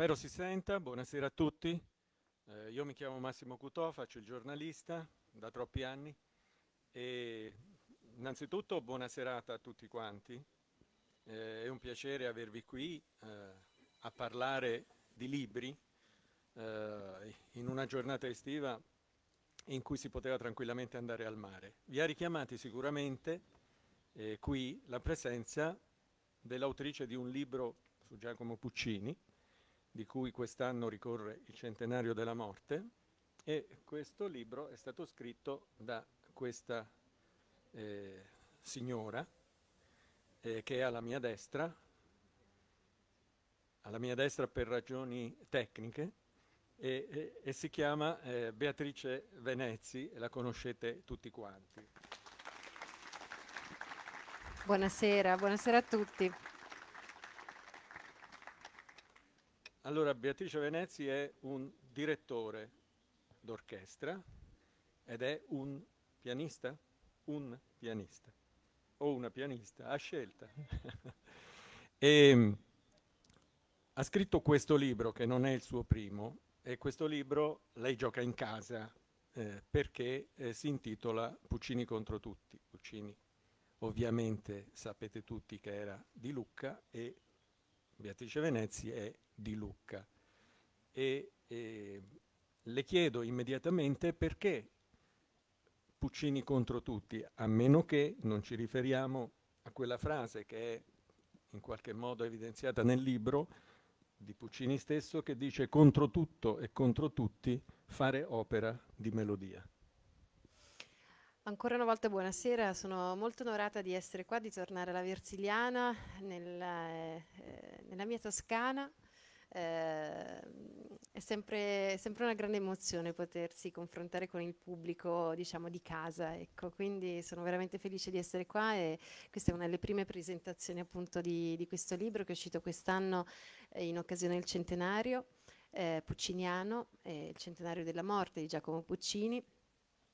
Spero si senta, buonasera a tutti. Eh, io mi chiamo Massimo Cutò, faccio il giornalista da troppi anni e innanzitutto buona serata a tutti quanti. Eh, è un piacere avervi qui eh, a parlare di libri eh, in una giornata estiva in cui si poteva tranquillamente andare al mare. Vi ha richiamati sicuramente eh, qui la presenza dell'autrice di un libro su Giacomo Puccini, di cui quest'anno ricorre il centenario della morte, e questo libro è stato scritto da questa eh, signora eh, che è alla mia destra, alla mia destra per ragioni tecniche, e, e, e si chiama eh, Beatrice Venezzi, la conoscete tutti quanti. Buonasera, buonasera a tutti. Allora, Beatrice Venezi è un direttore d'orchestra ed è un pianista, un pianista o una pianista a scelta. e, ehm, ha scritto questo libro che non è il suo primo e questo libro lei gioca in casa eh, perché eh, si intitola Puccini contro tutti. Puccini ovviamente sapete tutti che era di Lucca e Beatrice Venezi è di Lucca. E, e le chiedo immediatamente perché Puccini contro tutti, a meno che non ci riferiamo a quella frase che è in qualche modo evidenziata nel libro di Puccini stesso che dice contro tutto e contro tutti fare opera di melodia. Ancora una volta buonasera, sono molto onorata di essere qua, di tornare alla Versiliana, nella, eh, eh nella mia Toscana eh, è, sempre, sempre, una grande emozione potersi confrontare con il pubblico, diciamo, di casa, ecco. Quindi sono veramente felice di essere qua e questa è una delle prime presentazioni appunto di, di questo libro che è uscito quest'anno eh, in occasione del centenario eh, pucciniano, eh, il centenario della morte di Giacomo Puccini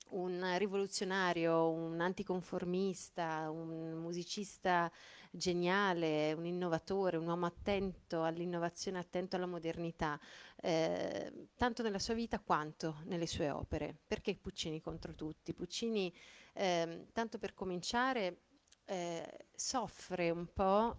un rivoluzionario, un anticonformista, un musicista geniale, un innovatore, un uomo attento all'innovazione, attento alla modernità, eh, tanto nella sua vita quanto nelle sue opere. Perché Puccini contro tutti? Puccini, eh, tanto per cominciare, eh, soffre un po'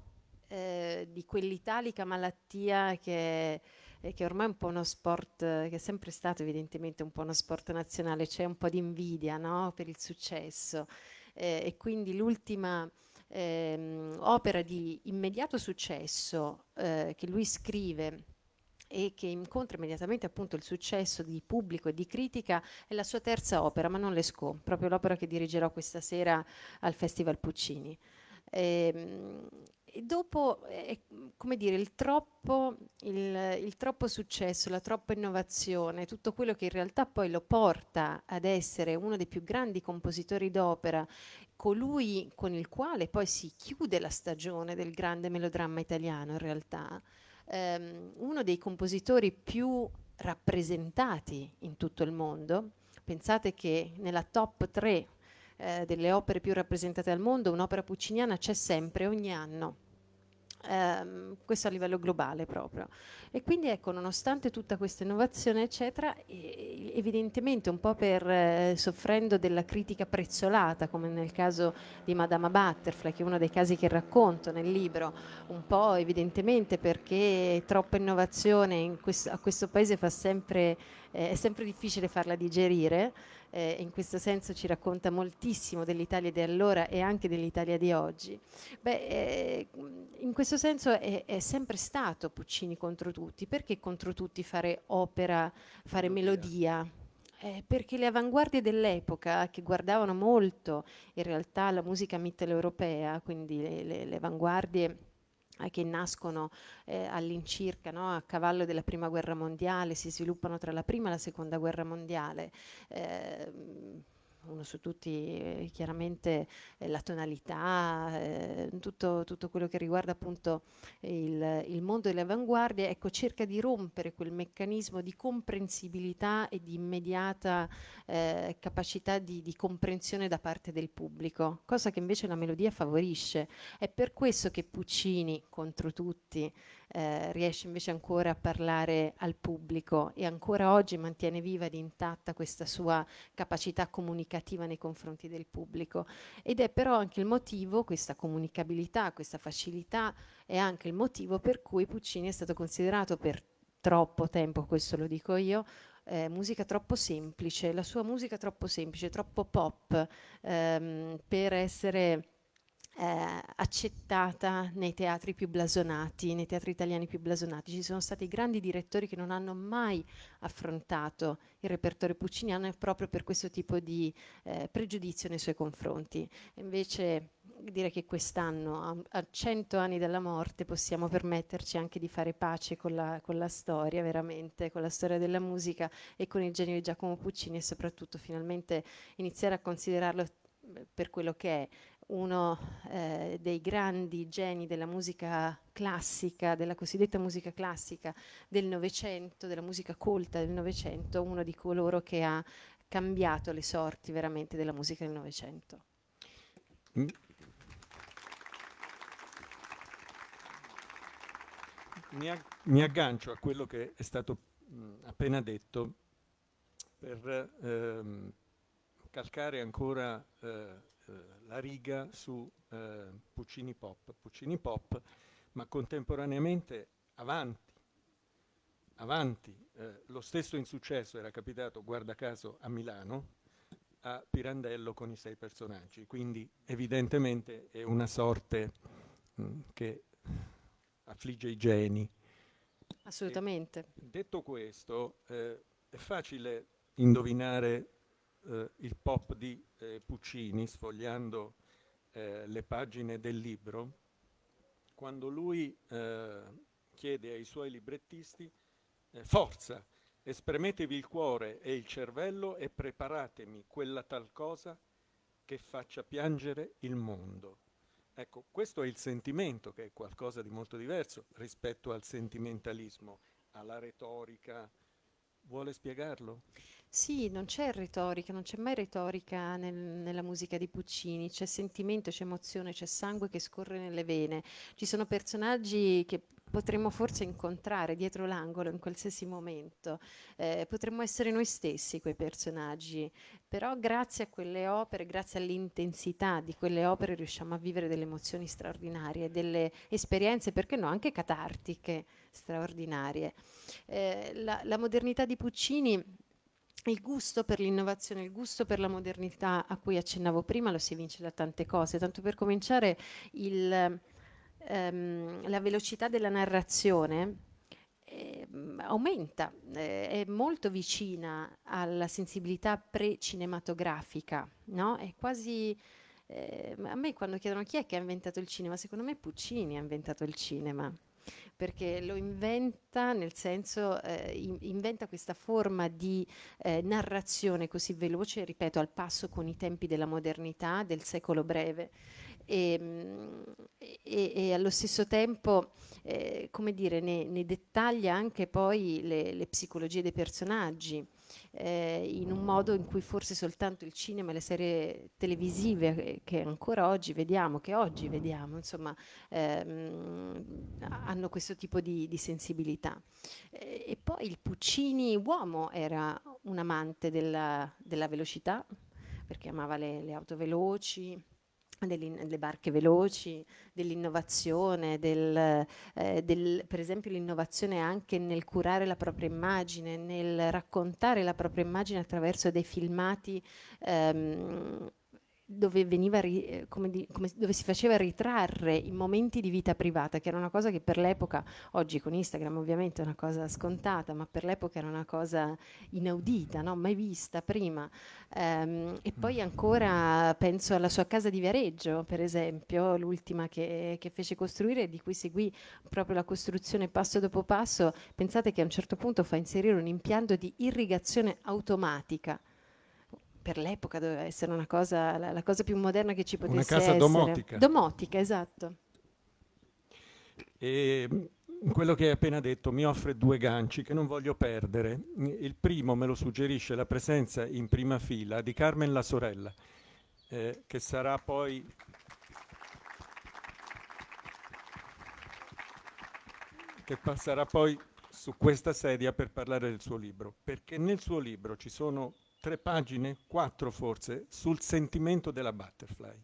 eh, di quell'italica malattia che eh, che ormai è un po' uno sport, che è sempre stato evidentemente un po' uno sport nazionale, c'è un po' di invidia no? per il successo eh, e quindi l'ultima ehm, opera di immediato successo eh, che lui scrive e che incontra immediatamente appunto il successo di pubblico e di critica è la sua terza opera, ma non l'Esco, proprio l'opera che dirigerò questa sera al Festival Puccini. Ehm, e, dopo, eh, come dire, il troppo, il, il troppo successo, la troppa innovazione, tutto quello che in realtà poi lo porta ad essere uno dei più grandi compositori d'opera colui con il quale poi si chiude la stagione del grande melodramma italiano in realtà, ehm, uno dei compositori più rappresentati in tutto il mondo. Pensate che nella top 3 eh, delle opere più rappresentate al mondo un'opera pucciniana c'è sempre ogni anno Um, questo a livello globale proprio. E quindi ecco, nonostante tutta questa innovazione, eccetera, evidentemente un po' per eh, soffrendo della critica prezzolata, come nel caso di Madama Butterfly, che è uno dei casi che racconto nel libro, un po' evidentemente perché troppa innovazione in questo, a questo paese fa sempre eh, è sempre difficile farla digerire, eh, in questo senso ci racconta moltissimo dell'Italia di allora e anche dell'Italia di oggi. Beh, eh, in questo senso è, è, sempre stato Puccini contro tutti, perché contro tutti fare opera, fare melodia? Eh, perché le avanguardie dell'epoca che guardavano molto in realtà la musica mitteleuropea, quindi le, le, le avanguardie eh, che nascono eh, all'incirca no? a cavallo della prima guerra mondiale, si sviluppano tra la prima e la seconda guerra mondiale. Eh, uno su tutti eh, chiaramente eh, la tonalità, eh, tutto, tutto, quello che riguarda appunto il, il, mondo delle avanguardie, ecco, cerca di rompere quel meccanismo di comprensibilità e di immediata capacità di, di, comprensione da parte del pubblico, cosa che invece la melodia favorisce. È per questo che Puccini, contro tutti, eh, riesce invece ancora a parlare al pubblico e ancora oggi mantiene viva ed intatta questa sua capacità comunicativa nei confronti del pubblico. Ed è però anche il motivo, questa comunicabilità, questa facilità, è anche il motivo per cui Puccini è stato considerato per troppo tempo, questo lo dico io, eh, musica troppo semplice, la sua musica troppo semplice, troppo pop ehm, per essere eh, accettata nei teatri più blasonati, nei teatri italiani più blasonati. Ci sono stati grandi direttori che non hanno mai affrontato il repertorio pucciniano proprio per questo tipo di eh, pregiudizio nei suoi confronti. Invece direi che quest'anno, a, a cento anni dalla morte, possiamo permetterci anche di fare pace con la, con la storia, veramente, con la storia della musica e con il genio di Giacomo Puccini e soprattutto finalmente iniziare a considerarlo eh, per quello che è uno eh, dei grandi geni della musica classica, della cosiddetta musica classica del Novecento, della musica colta del Novecento, uno di coloro che ha cambiato le sorti veramente della musica del Novecento. Mm. Mi, ag mi, aggancio a quello che è stato mh, mm, appena detto per ehm, calcare ancora eh, eh, la riga su eh, Puccini Pop, Puccini Pop, ma contemporaneamente avanti, avanti. Eh, lo stesso insuccesso era capitato, guarda caso, a Milano, a Pirandello con i sei personaggi, quindi evidentemente è una sorte mh, mm, che affligge i geni. Assolutamente. E, detto questo, eh, è facile indovinare eh, il pop di eh, Puccini, sfogliando eh, le pagine del libro, quando lui eh, chiede ai suoi librettisti eh, forza, espremetevi il cuore e il cervello e preparatemi quella tal cosa che faccia piangere il mondo. Ecco, questo è il sentimento, che è qualcosa di molto diverso rispetto al sentimentalismo, alla retorica, Vuole spiegarlo? Sì, non c'è retorica, non c'è mai retorica nel, nella musica di Puccini, c'è sentimento, c'è emozione, c'è sangue che scorre nelle vene. Ci sono personaggi che potremmo forse incontrare dietro l'angolo in qualsiasi momento, eh, potremmo essere noi stessi quei personaggi, però grazie a quelle opere, grazie all'intensità di quelle opere riusciamo a vivere delle emozioni straordinarie, delle esperienze, perché no, anche catartiche straordinarie. Eh, la, la modernità di Puccini il gusto per l'innovazione, il gusto per la modernità a cui accennavo prima lo si evince da tante cose, tanto per cominciare il ehm, la velocità della narrazione eh, aumenta, eh, è molto vicina alla sensibilità pre-cinematografica, no? È quasi... Eh, a me quando chiedono chi è che ha inventato il cinema, secondo me Puccini ha inventato il cinema, perché lo inventa nel senso, eh, inventa questa forma di eh, narrazione così veloce, ripeto, al passo con i tempi della modernità, del secolo breve e, ehm, e, e allo stesso tempo eh, come dire, ne, ne, dettaglia anche poi le, le psicologie dei personaggi. Eh, in un modo in cui forse soltanto il cinema e le serie televisive eh, che ancora oggi vediamo, che oggi vediamo, insomma, ehm, hanno questo tipo di, di sensibilità. Eh, e poi il Puccini uomo era un amante della, della velocità, perché amava le, le auto veloci, delle barche veloci, dell'innovazione, del, eh, del, per esempio l'innovazione anche nel curare la propria immagine, nel raccontare la propria immagine attraverso dei filmati ehm, dove, veniva, eh, come di, come, dove, si faceva ritrarre i momenti di vita privata, che era una cosa che per l'epoca, oggi con Instagram ovviamente è una cosa scontata, ma per l'epoca era una cosa inaudita, no? mai vista prima. Um, e poi mm. ancora penso alla sua casa di Viareggio, per esempio, l'ultima che, che fece costruire e di cui seguì proprio la costruzione passo dopo passo. Pensate che a un certo punto fa inserire un impianto di irrigazione automatica per l'epoca doveva essere una cosa, la, la, cosa più moderna che ci potesse essere. Una casa essere. domotica. Domotica, esatto. E ehm, quello che hai appena detto mi offre due ganci che non voglio perdere. Il primo me lo suggerisce la presenza in prima fila di Carmen la sorella, eh, che sarà poi che passerà poi su questa sedia per parlare del suo libro, perché nel suo libro ci sono tre pagine, quattro forse, sul sentimento della butterfly.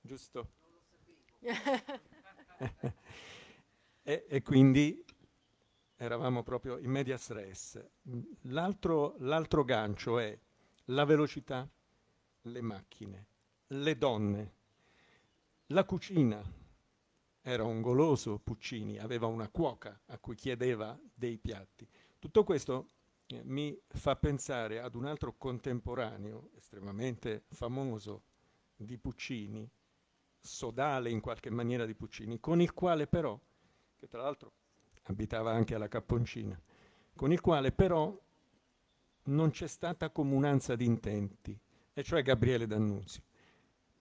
Giusto? e, e, quindi eravamo proprio in media stress. L'altro, l'altro gancio è la velocità, le macchine, le donne, la cucina. Era un goloso Puccini, aveva una cuoca a cui chiedeva dei piatti. Tutto questo eh, mi fa pensare ad un altro contemporaneo estremamente famoso di Puccini, sodale in qualche maniera di Puccini, con il quale però, che tra l'altro abitava anche alla Capponcina, con il quale però non c'è stata comunanza di intenti, e cioè Gabriele D'Annunzio.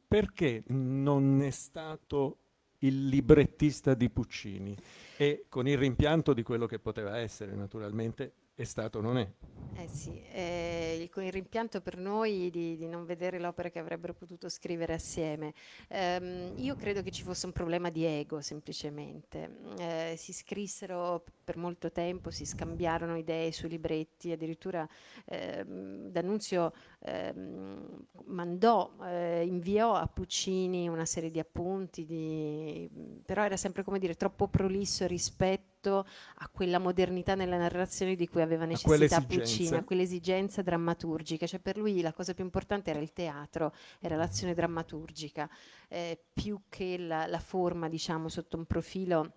Perché non è stato il librettista di Puccini? E con il rimpianto di quello che poteva essere, naturalmente, e Stato non è. Eh sì, eh, il, il, rimpianto per noi di, di, non vedere l'opera che avrebbero potuto scrivere assieme. Eh, io credo che ci fosse un problema di ego semplicemente. Eh, si scrissero per molto tempo, si scambiarono idee sui libretti, addirittura ehm, D'Annunzio ehm, mandò, eh, inviò a Puccini una serie di appunti, di, però era sempre come dire troppo prolisso rispetto rispetto a quella modernità nella narrazione di cui aveva necessità Puccini, a quell'esigenza drammaturgica. Cioè per lui la cosa più importante era il teatro, era l'azione drammaturgica, eh, più che la, la forma, diciamo, sotto un profilo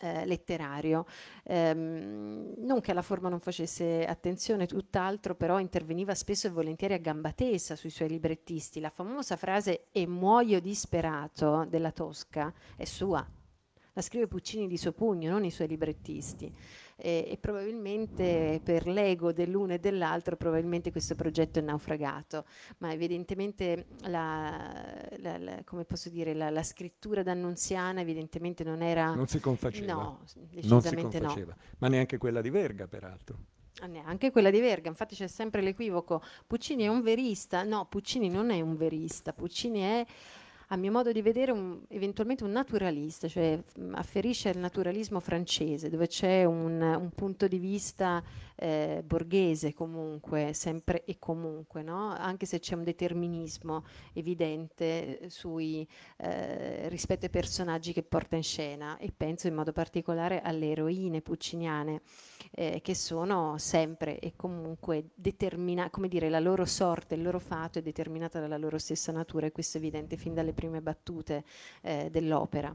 eh, letterario. Ehm, non che alla forma non facesse attenzione, tutt'altro, però interveniva spesso e volentieri a gamba tesa sui suoi librettisti. La famosa frase E muoio disperato della Tosca è sua, la scrive Puccini di suo pugno, non i suoi librettisti. E, e probabilmente per l'ego dell'uno e dell'altro probabilmente questo progetto è naufragato, ma evidentemente la, la, la come posso dire, la, la, scrittura d'annunziana evidentemente non era... Non si confaceva. No, decisamente non si confaceva. No. Ma neanche quella di Verga, peraltro. Ah, neanche quella di Verga, infatti c'è sempre l'equivoco. Puccini è un verista? No, Puccini non è un verista, Puccini è a mio modo di vedere, un, eventualmente un naturalista, cioè afferisce al naturalismo francese, dove c'è un, un punto di vista eh, borghese comunque, sempre e comunque, no? anche se c'è un determinismo evidente eh, sui, eh, rispetto ai personaggi che porta in scena e penso in modo particolare alle eroine pucciniane eh, che sono sempre e comunque determinate, come dire, la loro sorte, il loro fatto è determinata dalla loro stessa natura e questo è evidente fin dalle prime battute eh, dell'opera.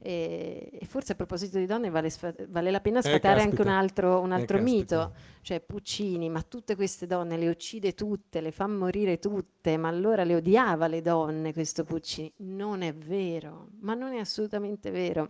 E, forse a proposito di donne vale, vale la pena eh, sfatare anche un altro, un altro mito cioè Puccini, ma tutte queste donne le uccide tutte, le fa morire tutte, ma allora le odiava le donne questo Puccini. Non è vero, ma non è assolutamente vero.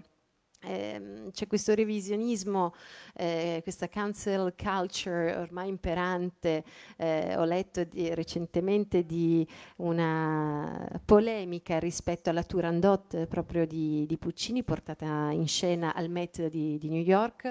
Eh, c'è questo revisionismo, eh, questa cancel culture ormai imperante. Eh, ho letto di, recentemente di una polemica rispetto alla Turandot eh, proprio di, di Puccini portata in scena al Met di, di New York,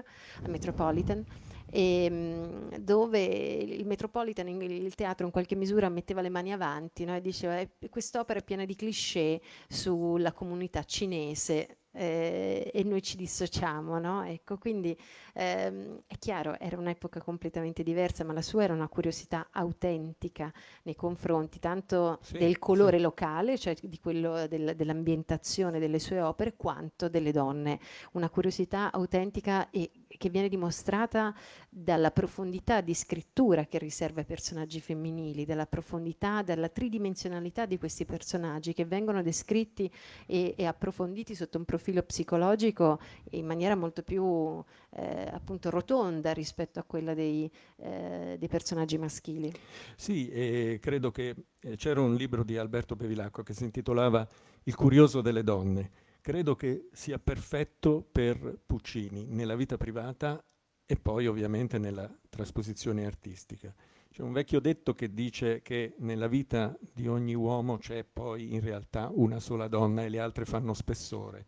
al Metropolitan e, ehm, dove il Metropolitan, il teatro in qualche misura metteva le mani avanti no? e diceva eh, quest'opera è piena di cliché sulla comunità cinese eh, e noi ci dissociamo, no? Ecco, quindi ehm, è chiaro, era un'epoca completamente diversa, ma la sua era una curiosità autentica nei confronti tanto sì, del colore sì. locale, cioè di quello del, dell'ambientazione delle sue opere, quanto delle donne. Una curiosità autentica e che viene dimostrata dalla profondità di scrittura che riserva ai personaggi femminili, dalla profondità, dalla tridimensionalità di questi personaggi che vengono descritti e, e approfonditi sotto un profilo profilo psicologico in maniera molto più eh, appunto rotonda rispetto a quella dei, eh, dei personaggi maschili. Sì, eh, credo che eh, c'era un libro di Alberto Bevilacqua che si intitolava Il curioso delle donne. Credo che sia perfetto per Puccini nella vita privata e poi ovviamente nella trasposizione artistica. C'è un vecchio detto che dice che nella vita di ogni uomo c'è poi in realtà una sola donna e le altre fanno spessore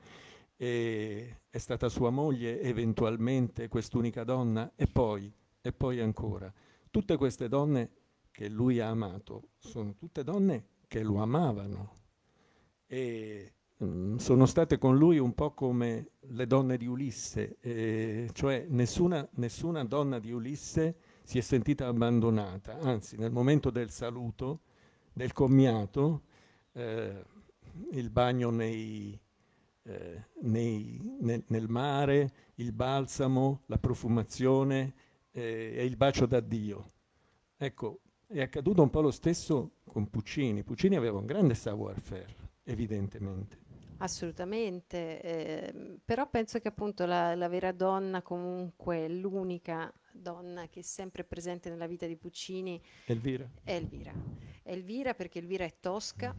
e è stata sua moglie eventualmente quest'unica donna e poi, e poi ancora. Tutte queste donne che lui ha amato sono tutte donne che lo amavano e mh, mm, sono state con lui un po' come le donne di Ulisse, eh, cioè nessuna, nessuna donna di Ulisse si è sentita abbandonata, anzi nel momento del saluto, del commiato, eh, il bagno nei, eh, nei, nel, nel mare, il balsamo, la profumazione eh, e il bacio d'addio. Ecco, è accaduto un po' lo stesso con Puccini. Puccini aveva un grande savoir-faire, evidentemente. Assolutamente, eh, però penso che appunto la, la vera donna comunque, l'unica donna che è sempre presente nella vita di Puccini Elvira. è Elvira. Elvira perché Elvira è tosca,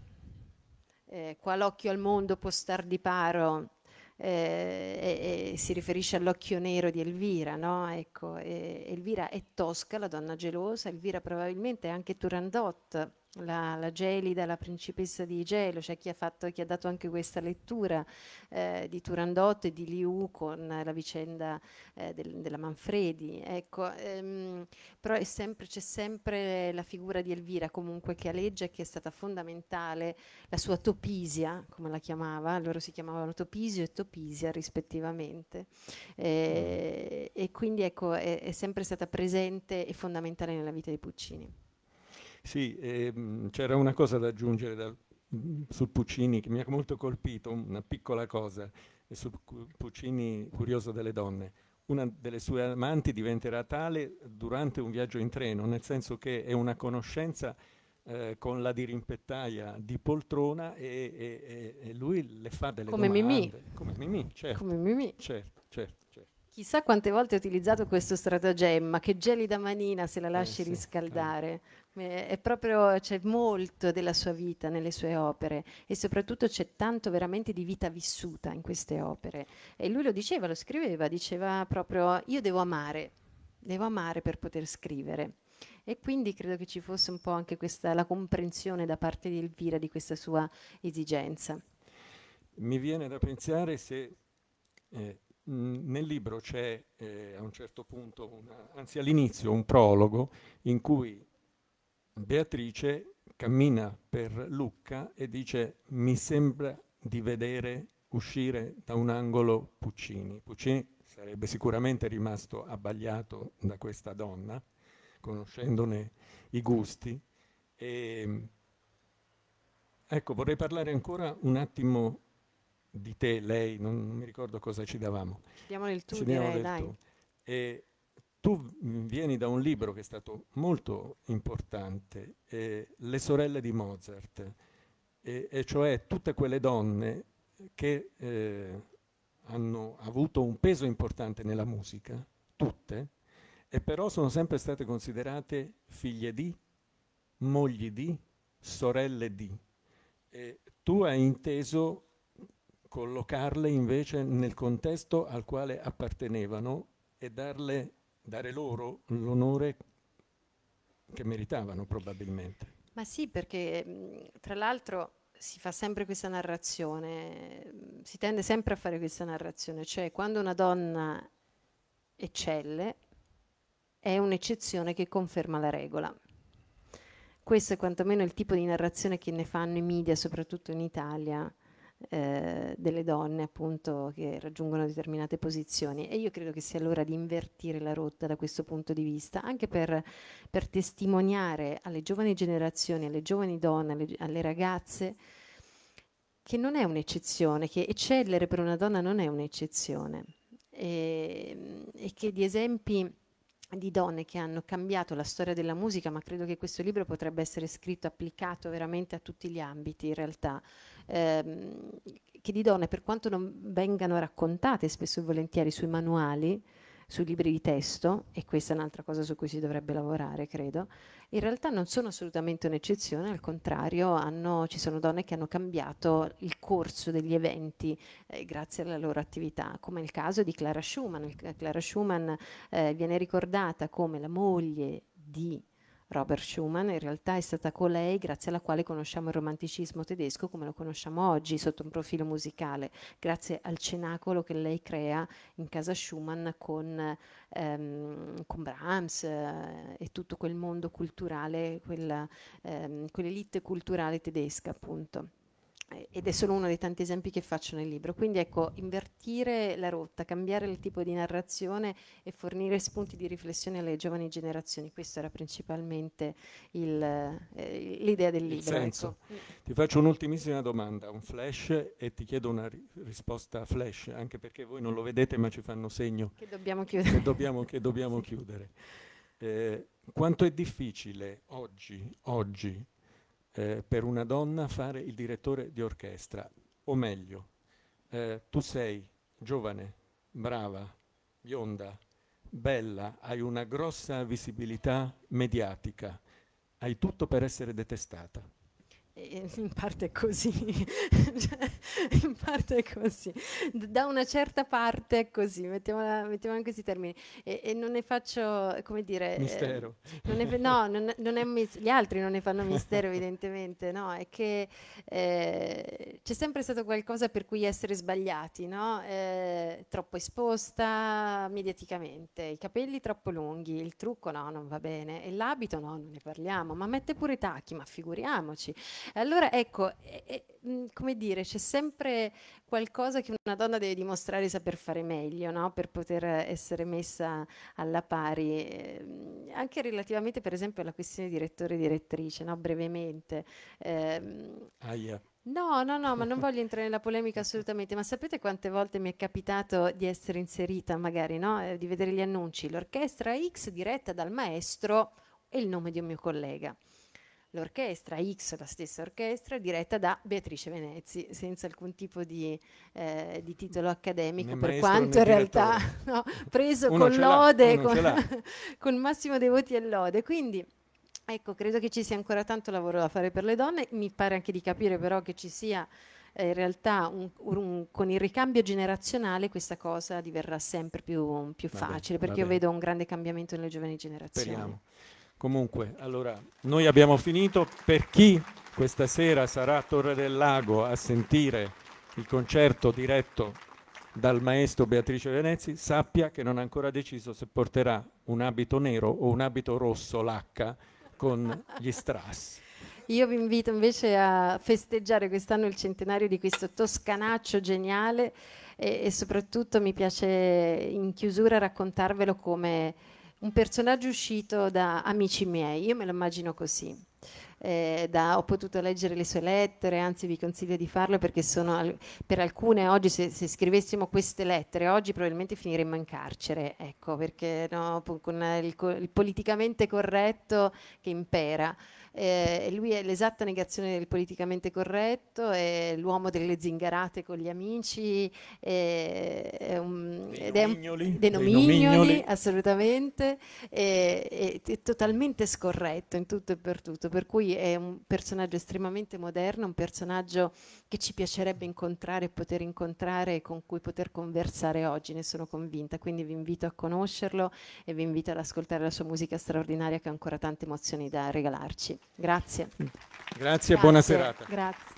eh, qua l'occhio al mondo può star di paro eh, e, e, si riferisce all'occhio nero di Elvira, no? ecco, e, Elvira è Tosca, la donna gelosa, Elvira probabilmente è anche Turandot, la, la, gelida, la principessa di gelo, c'è cioè chi, chi ha, dato anche questa lettura eh, di Turandot e di Liu con la vicenda eh, del, della Manfredi, ecco, ehm, però sempre, c'è sempre la figura di Elvira comunque che alleggia e che è stata fondamentale, la sua topisia, come la chiamava, loro si chiamavano topisio e topisia rispettivamente, eh, e quindi ecco, è, è sempre stata presente e fondamentale nella vita di Puccini. Sì, ehm, c'era una cosa da aggiungere da, su Puccini che mi ha molto colpito, una piccola cosa, eh, su Puccini curioso delle donne. Una delle sue amanti diventerà tale durante un viaggio in treno, nel senso che è una conoscenza eh, con la dirimpettaia di poltrona e, e, e, lui le fa delle come domande. Mimì. Come Mimì. Certo, come Mimì. Certo, certo. Chissà quante volte ho utilizzato questo stratagemma, che gelida manina se la eh, lasci eh sì, riscaldare. Eh. eh. È proprio, c'è molto della sua vita nelle sue opere e soprattutto c'è tanto veramente di vita vissuta in queste opere. E lui lo diceva, lo scriveva, diceva proprio io devo amare, devo amare per poter scrivere. E quindi credo che ci fosse un po' anche questa, la comprensione da parte di Elvira di questa sua esigenza. Mi viene da pensare se... Eh, nel libro c'è eh, a un certo punto, una, anzi all'inizio, un prologo in cui Beatrice cammina per Lucca e dice mi sembra di vedere uscire da un angolo Puccini. Puccini sarebbe sicuramente rimasto abbagliato da questa donna, conoscendone i gusti. E, ehm, ecco, vorrei parlare ancora un attimo di te, lei, non, non mi ricordo cosa ci davamo. Ci diamo del tu, ci direi, dai. Tu. E tu vieni da un libro che è stato molto importante, eh, Le sorelle di Mozart, eh, e, cioè tutte quelle donne che eh, hanno avuto un peso importante nella musica, tutte, e però sono sempre state considerate figlie di, mogli di, sorelle di. E tu hai inteso collocarle invece nel contesto al quale appartenevano e darle, dare loro l'onore che meritavano probabilmente. Ma sì, perché mm, tra l'altro si fa sempre questa narrazione, mm, si tende sempre a fare questa narrazione, cioè quando una donna eccelle è un'eccezione che conferma la regola. Questo è quantomeno il tipo di narrazione che ne fanno i media, soprattutto in Italia, eh, delle donne appunto che raggiungono determinate posizioni e io credo che sia l'ora di invertire la rotta da questo punto di vista anche per, per testimoniare alle giovani generazioni, alle giovani donne, alle, alle ragazze che non è un'eccezione, che eccellere per una donna non è un'eccezione e, ehm, e che di esempi di donne che hanno cambiato la storia della musica, ma credo che questo libro potrebbe essere scritto, applicato veramente a tutti gli ambiti in realtà, Ehm, che di donne, per quanto non vengano raccontate spesso e volentieri sui manuali, sui libri di testo, e questa è un'altra cosa su cui si dovrebbe lavorare, credo, in realtà non sono assolutamente un'eccezione, al contrario, hanno, ci sono donne che hanno cambiato il corso degli eventi eh, grazie alla loro attività, come il caso di Clara Schumann. Clara Schumann eh, viene ricordata come la moglie di Robert Schumann in realtà è stata colei grazie alla quale conosciamo il romanticismo tedesco come lo conosciamo oggi sotto un profilo musicale, grazie al cenacolo che lei crea in casa Schumann con, ehm, con Brahms eh, e tutto quel mondo culturale, ehm, quell'elite ehm, quell culturale tedesca appunto. Eh, ed è solo uno dei tanti esempi che faccio nel libro. Quindi ecco, invertire la rotta, cambiare il tipo di narrazione e fornire spunti di riflessione alle giovani generazioni, questa era principalmente il, eh, l'idea del libro. Ecco. Ti faccio un'ultimissima domanda, un flash e ti chiedo una ri- risposta flash, anche perché voi non lo vedete ma ci fanno segno. Che dobbiamo chiudere. Che dobbiamo, che dobbiamo sì. chiudere. Eh, quanto è difficile oggi, oggi eh, per una donna fare il direttore di orchestra, o meglio, eh, tu sei giovane, brava, bionda, bella, hai una grossa visibilità mediatica, hai tutto per essere detestata. in parte è così, cioè, in parte è così, da una certa parte è così, mettiamo anche questi termini, e, e, non ne faccio, come dire... Eh, mistero. Eh, non è, no, non, non è gli altri non ne fanno mistero evidentemente, no, è che eh, c'è sempre stato qualcosa per cui essere sbagliati, no? Eh, troppo esposta mediaticamente, i capelli troppo lunghi, il trucco no, non va bene, e l'abito no, non ne parliamo, ma mette pure i tacchi, ma figuriamoci. Allora, ecco, è, è, mhmm, come dire, c'è sempre qualcosa che una donna deve dimostrare di saper fare meglio, no? per poter essere messa alla pari, eh, anche relativamente per esempio alla questione direttore-direttrice, no? brevemente. Eh, ah, yeah. No, no, no, ma non voglio entrare nella polemica assolutamente, ma sapete quante volte mi è capitato di essere inserita, magari, no? eh, di vedere gli annunci, l'orchestra X diretta dal maestro e il nome di un mio collega l'orchestra X, la stessa orchestra, diretta da Beatrice Venezi, senza alcun tipo di, eh, di titolo mm. accademico, né per quanto in realtà no, preso con lode, con, con massimo dei voti e lode. Quindi ecco, credo che ci sia ancora tanto lavoro da fare per le donne, mi pare anche di capire però che ci sia eh, in realtà un, un, con il ricambio generazionale questa cosa diverrà sempre più, più facile, bene, perché io vedo un grande cambiamento nelle giovani generazioni. Speriamo. Comunque, allora, noi abbiamo finito. Per chi questa sera sarà a Torre del Lago a sentire il concerto diretto dal maestro Beatrice Venezzi, sappia che non ha ancora deciso se porterà un abito nero o un abito rosso lacca con gli strass. Io vi invito invece a festeggiare quest'anno il centenario di questo toscanaccio geniale e, e soprattutto mi piace in chiusura raccontarvelo come un personaggio uscito da Amici miei, io me lo immagino così. Eh, da, ho potuto leggere le sue lettere, anzi vi consiglio di farlo perché sono per alcune oggi se, se scrivessimo queste lettere oggi probabilmente finiremmo in carcere, ecco perché no, con il, il politicamente corretto che impera eh, lui è l'esatta negazione del politicamente corretto, è l'uomo delle zingarate con gli amici, è, è un, dei, è nomignoli, dei nomignoli, nomignoli. assolutamente, è, è, totalmente scorretto in tutto e per tutto, per cui è un personaggio estremamente moderno, un personaggio che ci piacerebbe incontrare, e poter incontrare e con cui poter conversare oggi, ne sono convinta. Quindi vi invito a conoscerlo e vi invito ad ascoltare la sua musica straordinaria che ha ancora tante emozioni da regalarci. Grazie. Grazie, Grazie. buona serata. Grazie.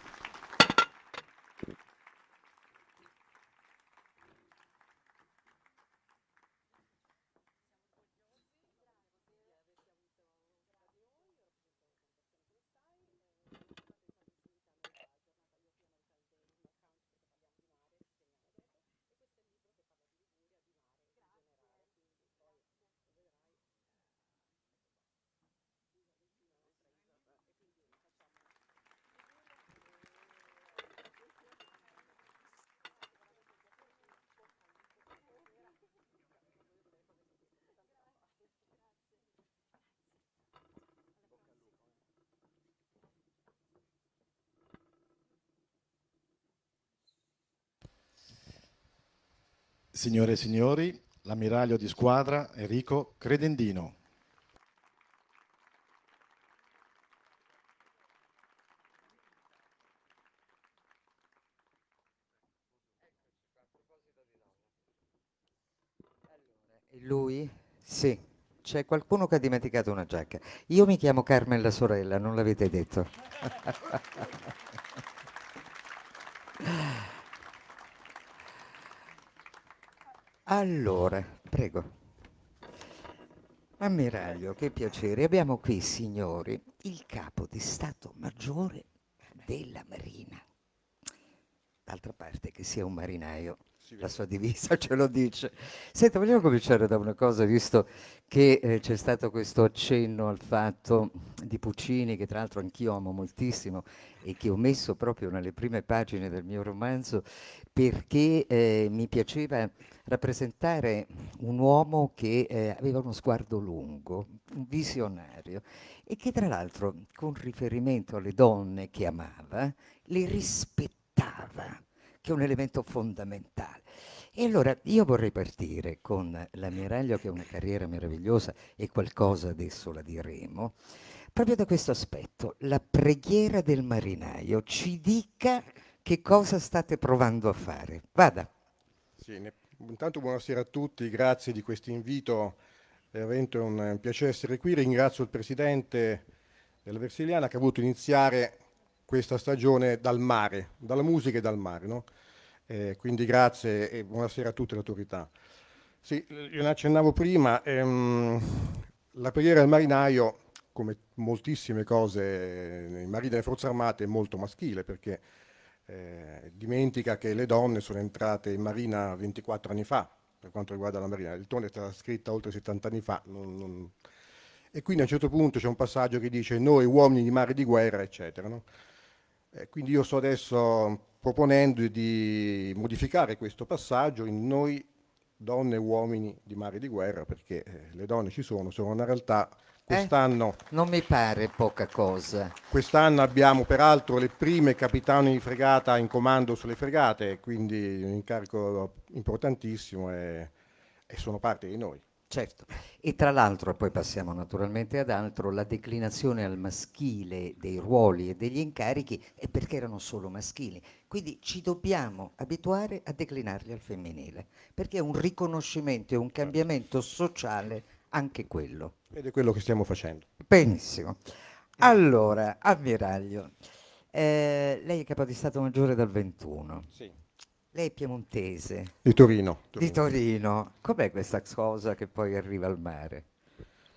Signore e signori, l'ammiraglio di squadra Enrico Credendino. Lui? Sì, c'è qualcuno che ha dimenticato una giacca. Io mi chiamo Carmen la sorella, non l'avete detto. Allora, prego. Ammiraglio, che piacere. Abbiamo qui, signori, il capo di Stato Maggiore della Marina. D'altra parte che sia un marinaio la sua divisa ce lo dice. Senta, vogliamo cominciare da una cosa, visto che eh, c'è stato questo accenno al fatto di Puccini, che tra l'altro anch'io amo moltissimo e che ho messo proprio nelle prime pagine del mio romanzo, perché eh, mi piaceva rappresentare un uomo che eh, aveva uno sguardo lungo, un visionario, e che tra l'altro con riferimento alle donne che amava, le rispettava che è un elemento fondamentale. E allora io vorrei partire con l'ammiraglio che ha una carriera meravigliosa e qualcosa adesso la diremo, proprio da questo aspetto, la preghiera del marinaio ci dica che cosa state provando a fare. Vada. Sì, intanto buonasera a tutti, grazie di questo invito, è veramente un piacere essere qui, ringrazio il Presidente della Versiliana che ha voluto iniziare questa stagione dal mare, dalla musica e dal mare. No? Eh, quindi grazie e buonasera a tutte le autorità. Sì, io ne accennavo prima, ehm, la preghiera del marinaio, come moltissime cose nei eh, marini delle forze armate, è molto maschile perché eh, dimentica che le donne sono entrate in marina 24 anni fa, per quanto riguarda la marina. Il tono è stata scritta oltre 70 anni fa. Non, non... E quindi a un certo punto c'è un passaggio che dice noi uomini di mare di guerra, eccetera. No? Eh, quindi io sto adesso proponendo di modificare questo passaggio in noi donne e uomini di mare di guerra, perché eh, le donne ci sono, sono una realtà eh, quest'anno. Eh, non mi pare poca cosa. Quest'anno abbiamo peraltro le prime capitane di fregata in comando sulle fregate, quindi un incarico importantissimo e, e sono parte di noi. Certo, e tra l'altro poi passiamo naturalmente ad altro, la declinazione al maschile dei ruoli e degli incarichi è perché erano solo maschili, quindi ci dobbiamo abituare a declinarli al femminile, perché è un riconoscimento e un cambiamento sociale anche quello. Ed è quello che stiamo facendo. Benissimo. Allora, ammiraglio, eh, lei è capo di Stato Maggiore dal 21. Sì. Lei è piemontese. Di Torino. Di Torino. Com'è questa cosa che poi arriva al mare?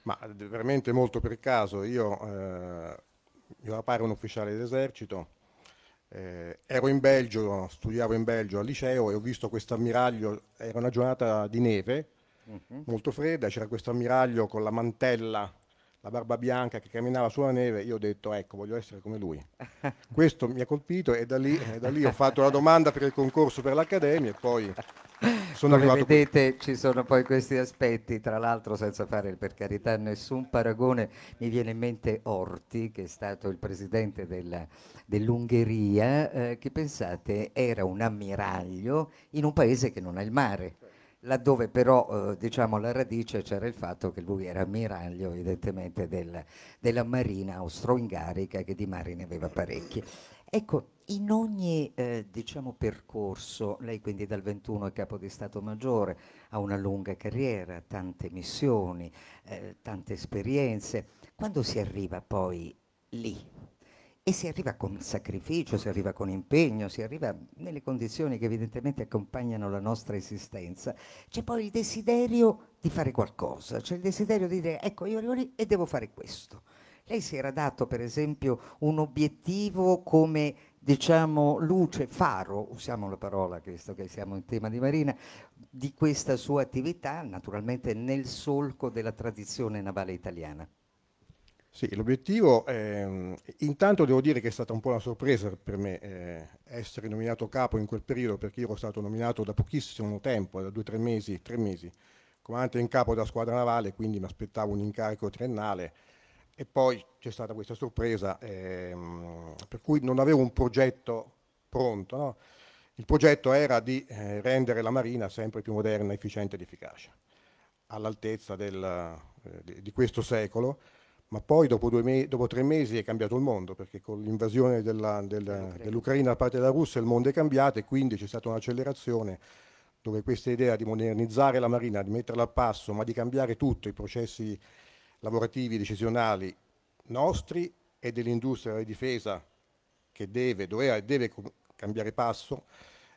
Ma veramente molto per caso. Io eh, io pari un ufficiale d'esercito, eh, ero in Belgio, studiavo in Belgio al liceo e ho visto questo ammiraglio, era una giornata di neve, uh mhm. -huh. molto fredda, c'era questo ammiraglio con la mantella la barba bianca che camminava sulla neve, io ho detto ecco, voglio essere come lui. Questo mi ha colpito e da lì, e eh, da lì ho fatto la domanda per il concorso per l'Accademia e poi sono come vedete qui. ci sono poi questi aspetti tra l'altro senza fare per carità nessun paragone mi viene in mente Orti che è stato il presidente della, dell'Ungheria eh, che pensate era un ammiraglio in un paese che non ha il mare laddove però eh, diciamo alla radice c'era il fatto che lui era ammiraglio evidentemente del, della marina austro-ingarica che di mari ne aveva parecchi. Ecco, in ogni eh, diciamo, percorso, lei quindi dal 21 è capo di Stato Maggiore, ha una lunga carriera, tante missioni, eh, tante esperienze, quando si arriva poi lì, e si arriva con sacrificio, si arriva con impegno, si arriva nelle condizioni che evidentemente accompagnano la nostra esistenza, c'è poi il desiderio di fare qualcosa, c'è il desiderio di dire ecco io arrivo lì e devo fare questo. Lei si era dato per esempio un obiettivo come diciamo luce, faro, usiamo la parola visto che siamo in tema di marina, di questa sua attività naturalmente nel solco della tradizione navale italiana. Sì, l'obiettivo, eh, intanto devo dire che è stata un po' una sorpresa per me eh, essere nominato capo in quel periodo, perché io ero stato nominato da pochissimo tempo, da due o tre mesi, tre mesi, comandante in capo della squadra navale, quindi mi aspettavo un incarico triennale e poi c'è stata questa sorpresa, eh, per cui non avevo un progetto pronto. No? Il progetto era di eh, rendere la Marina sempre più moderna, efficiente ed efficace, all'altezza del, eh, di questo secolo ma poi dopo, me dopo tre mesi è cambiato il mondo, perché con l'invasione dell'Ucraina da parte della Russia il mondo è cambiato e quindi c'è stata un'accelerazione dove questa idea di modernizzare la Marina, di metterla a passo, ma di cambiare tutto, i processi lavorativi, decisionali nostri e dell'industria della difesa che deve, doveva e deve cambiare passo,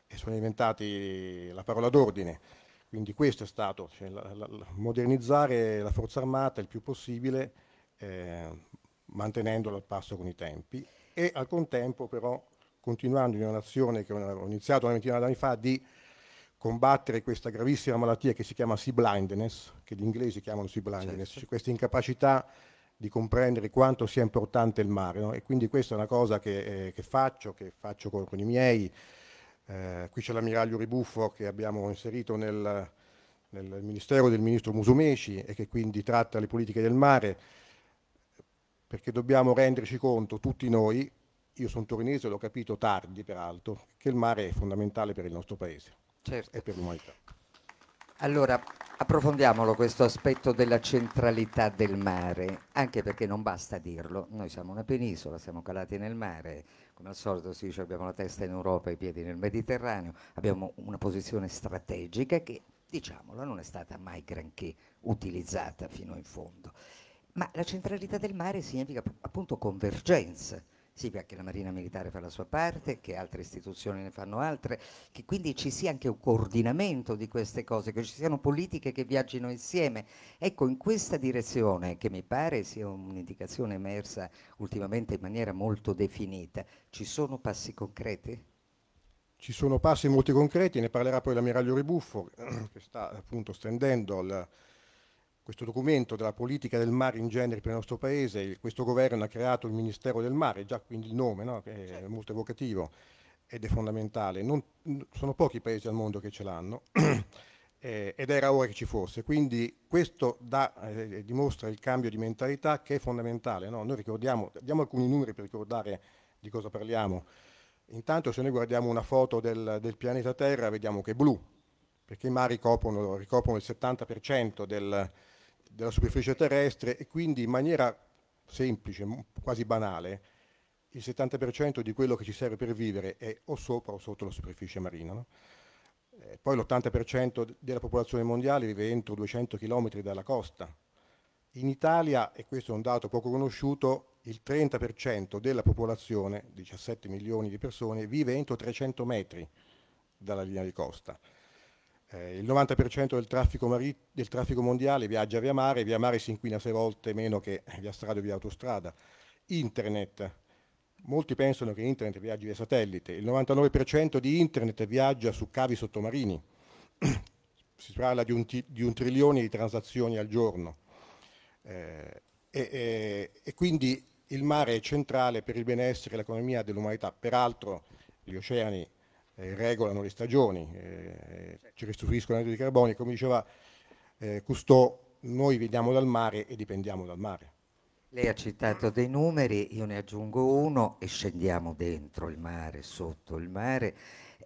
e sono diventati la parola d'ordine. Quindi questo è stato, cioè, la, la, modernizzare la forza armata il più possibile eh, mantenendolo al passo con i tempi e al contempo però continuando in un'azione che ho iniziato una ventina d'anni fa di combattere questa gravissima malattia che si chiama sea blindness, che gli inglesi chiamano sea blindness, certo. questa incapacità di comprendere quanto sia importante il mare. No? E quindi questa è una cosa che, eh, che faccio, che faccio con, con i miei. Eh, qui c'è l'ammiraglio Ribuffo che abbiamo inserito nel, nel ministero del ministro Musumeci e che quindi tratta le politiche del mare perché dobbiamo renderci conto tutti noi, io sono torinese e l'ho capito tardi peraltro, che il mare è fondamentale per il nostro paese certo. e per l'umanità. Allora, approfondiamolo questo aspetto della centralità del mare, anche perché non basta dirlo, noi siamo una penisola, siamo calati nel mare, come al solito si dice abbiamo la testa in Europa e i piedi nel Mediterraneo, abbiamo una posizione strategica che, diciamolo, non è stata mai granché utilizzata fino in fondo ma la centralità del mare significa appunto convergenza, Sì, perché la Marina Militare fa la sua parte, che altre istituzioni ne fanno altre, che quindi ci sia anche un coordinamento di queste cose, che ci siano politiche che viaggino insieme. Ecco, in questa direzione, che mi pare sia un'indicazione emersa ultimamente in maniera molto definita, ci sono passi concreti? Ci sono passi molto concreti, ne parlerà poi l'ammiraglio Ribuffo, che sta appunto stendendo il questo documento della politica del mare in genere per il nostro paese, questo governo ha creato il Ministero del Mare, già quindi il nome no? che è certo. molto evocativo ed è fondamentale. Non, sono pochi paesi al mondo che ce l'hanno eh, ed era ora che ci fosse. Quindi questo da, eh, eh, dimostra il cambio di mentalità che è fondamentale. No? Noi ricordiamo, diamo alcuni numeri per ricordare di cosa parliamo. Intanto se noi guardiamo una foto del, del pianeta Terra vediamo che è blu, perché i mari ricoprono, ricoprono il 70% del, della superficie terrestre e quindi in maniera semplice, quasi banale, il 70% di quello che ci serve per vivere è o sopra o sotto la superficie marina. No? Eh, poi l'80% della popolazione mondiale vive entro 200 km dalla costa. In Italia, e questo è un dato poco conosciuto, il 30% della popolazione, 17 milioni di persone, vive entro 300 metri dalla linea di costa. Eh, il 90% del traffico, del traffico, mondiale viaggia via mare, via mare si inquina sei volte meno che via strada o via autostrada. Internet, molti pensano che internet viaggi via satellite, il 99% di internet viaggia su cavi sottomarini, si parla di un, di un, trilione di transazioni al giorno eh, e, e, e quindi il mare è centrale per il benessere e l'economia dell'umanità, peraltro gli oceani eh, regolano le stagioni, eh, eh ci restituiscono anidride carboni, come diceva eh, Custò, noi veniamo dal mare e dipendiamo dal mare. Lei ha citato dei numeri, io ne aggiungo uno e scendiamo dentro il mare, sotto il mare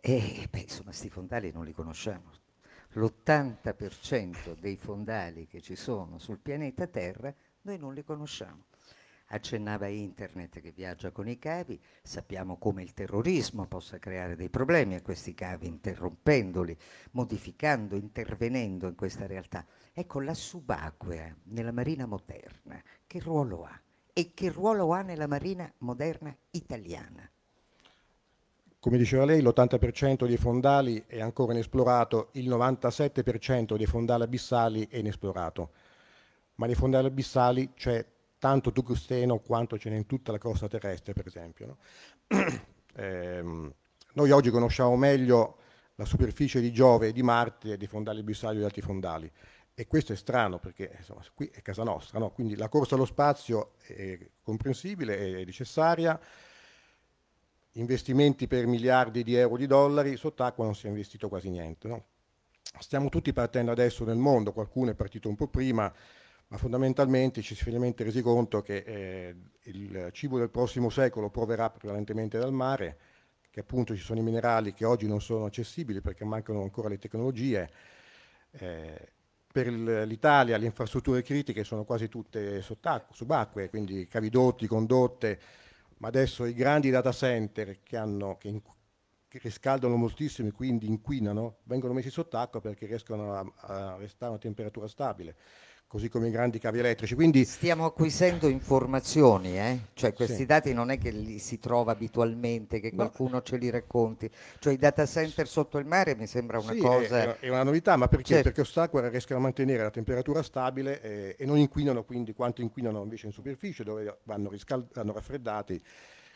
e beh, insomma questi fondali non li conosciamo. L'80% dei fondali che ci sono sul pianeta Terra noi non li conosciamo accennava internet che viaggia con i cavi, sappiamo come il terrorismo possa creare dei problemi a questi cavi, interrompendoli, modificando, intervenendo in questa realtà. Ecco, la subacquea nella Marina moderna, che ruolo ha? E che ruolo ha nella Marina moderna italiana? Come diceva lei, l'80% dei fondali è ancora inesplorato, il 97% dei fondali abissali è inesplorato. Ma nei fondali abissali c'è tanto D'Agostino quanto ce n'è in tutta la costa terrestre, per esempio. No? eh, noi oggi conosciamo meglio la superficie di Giove e di Marte dei fondali abissali e di altri fondali. E questo è strano perché insomma, qui è casa nostra, no? quindi la corsa allo spazio è comprensibile, è necessaria, investimenti per miliardi di euro di dollari, sott'acqua non si è investito quasi niente. No? Stiamo tutti partendo adesso nel mondo, qualcuno è partito un po' prima, ma fondamentalmente ci si è finalmente resi conto che eh, il cibo del prossimo secolo proverà prevalentemente dal mare, che appunto ci sono i minerali che oggi non sono accessibili perché mancano ancora le tecnologie. Eh, per l'Italia le infrastrutture critiche sono quasi tutte subacquee, quindi cavidotti, condotte, ma adesso i grandi data center che, hanno, che, in, che riscaldano moltissimo e quindi inquinano vengono messi sott'acqua perché riescono a, a restare a una temperatura stabile così come i grandi cavi elettrici. Quindi... Stiamo acquisendo informazioni, eh? cioè questi sì. dati non è che li si trova abitualmente, che qualcuno no. ce li racconti, cioè i data center sotto il mare mi sembra una sì, cosa... È, è, una novità, ma perché? Certo. Perché ostacoli riescono a mantenere la temperatura stabile e, eh, e non inquinano quindi quanto inquinano invece in superficie dove vanno, vanno raffreddati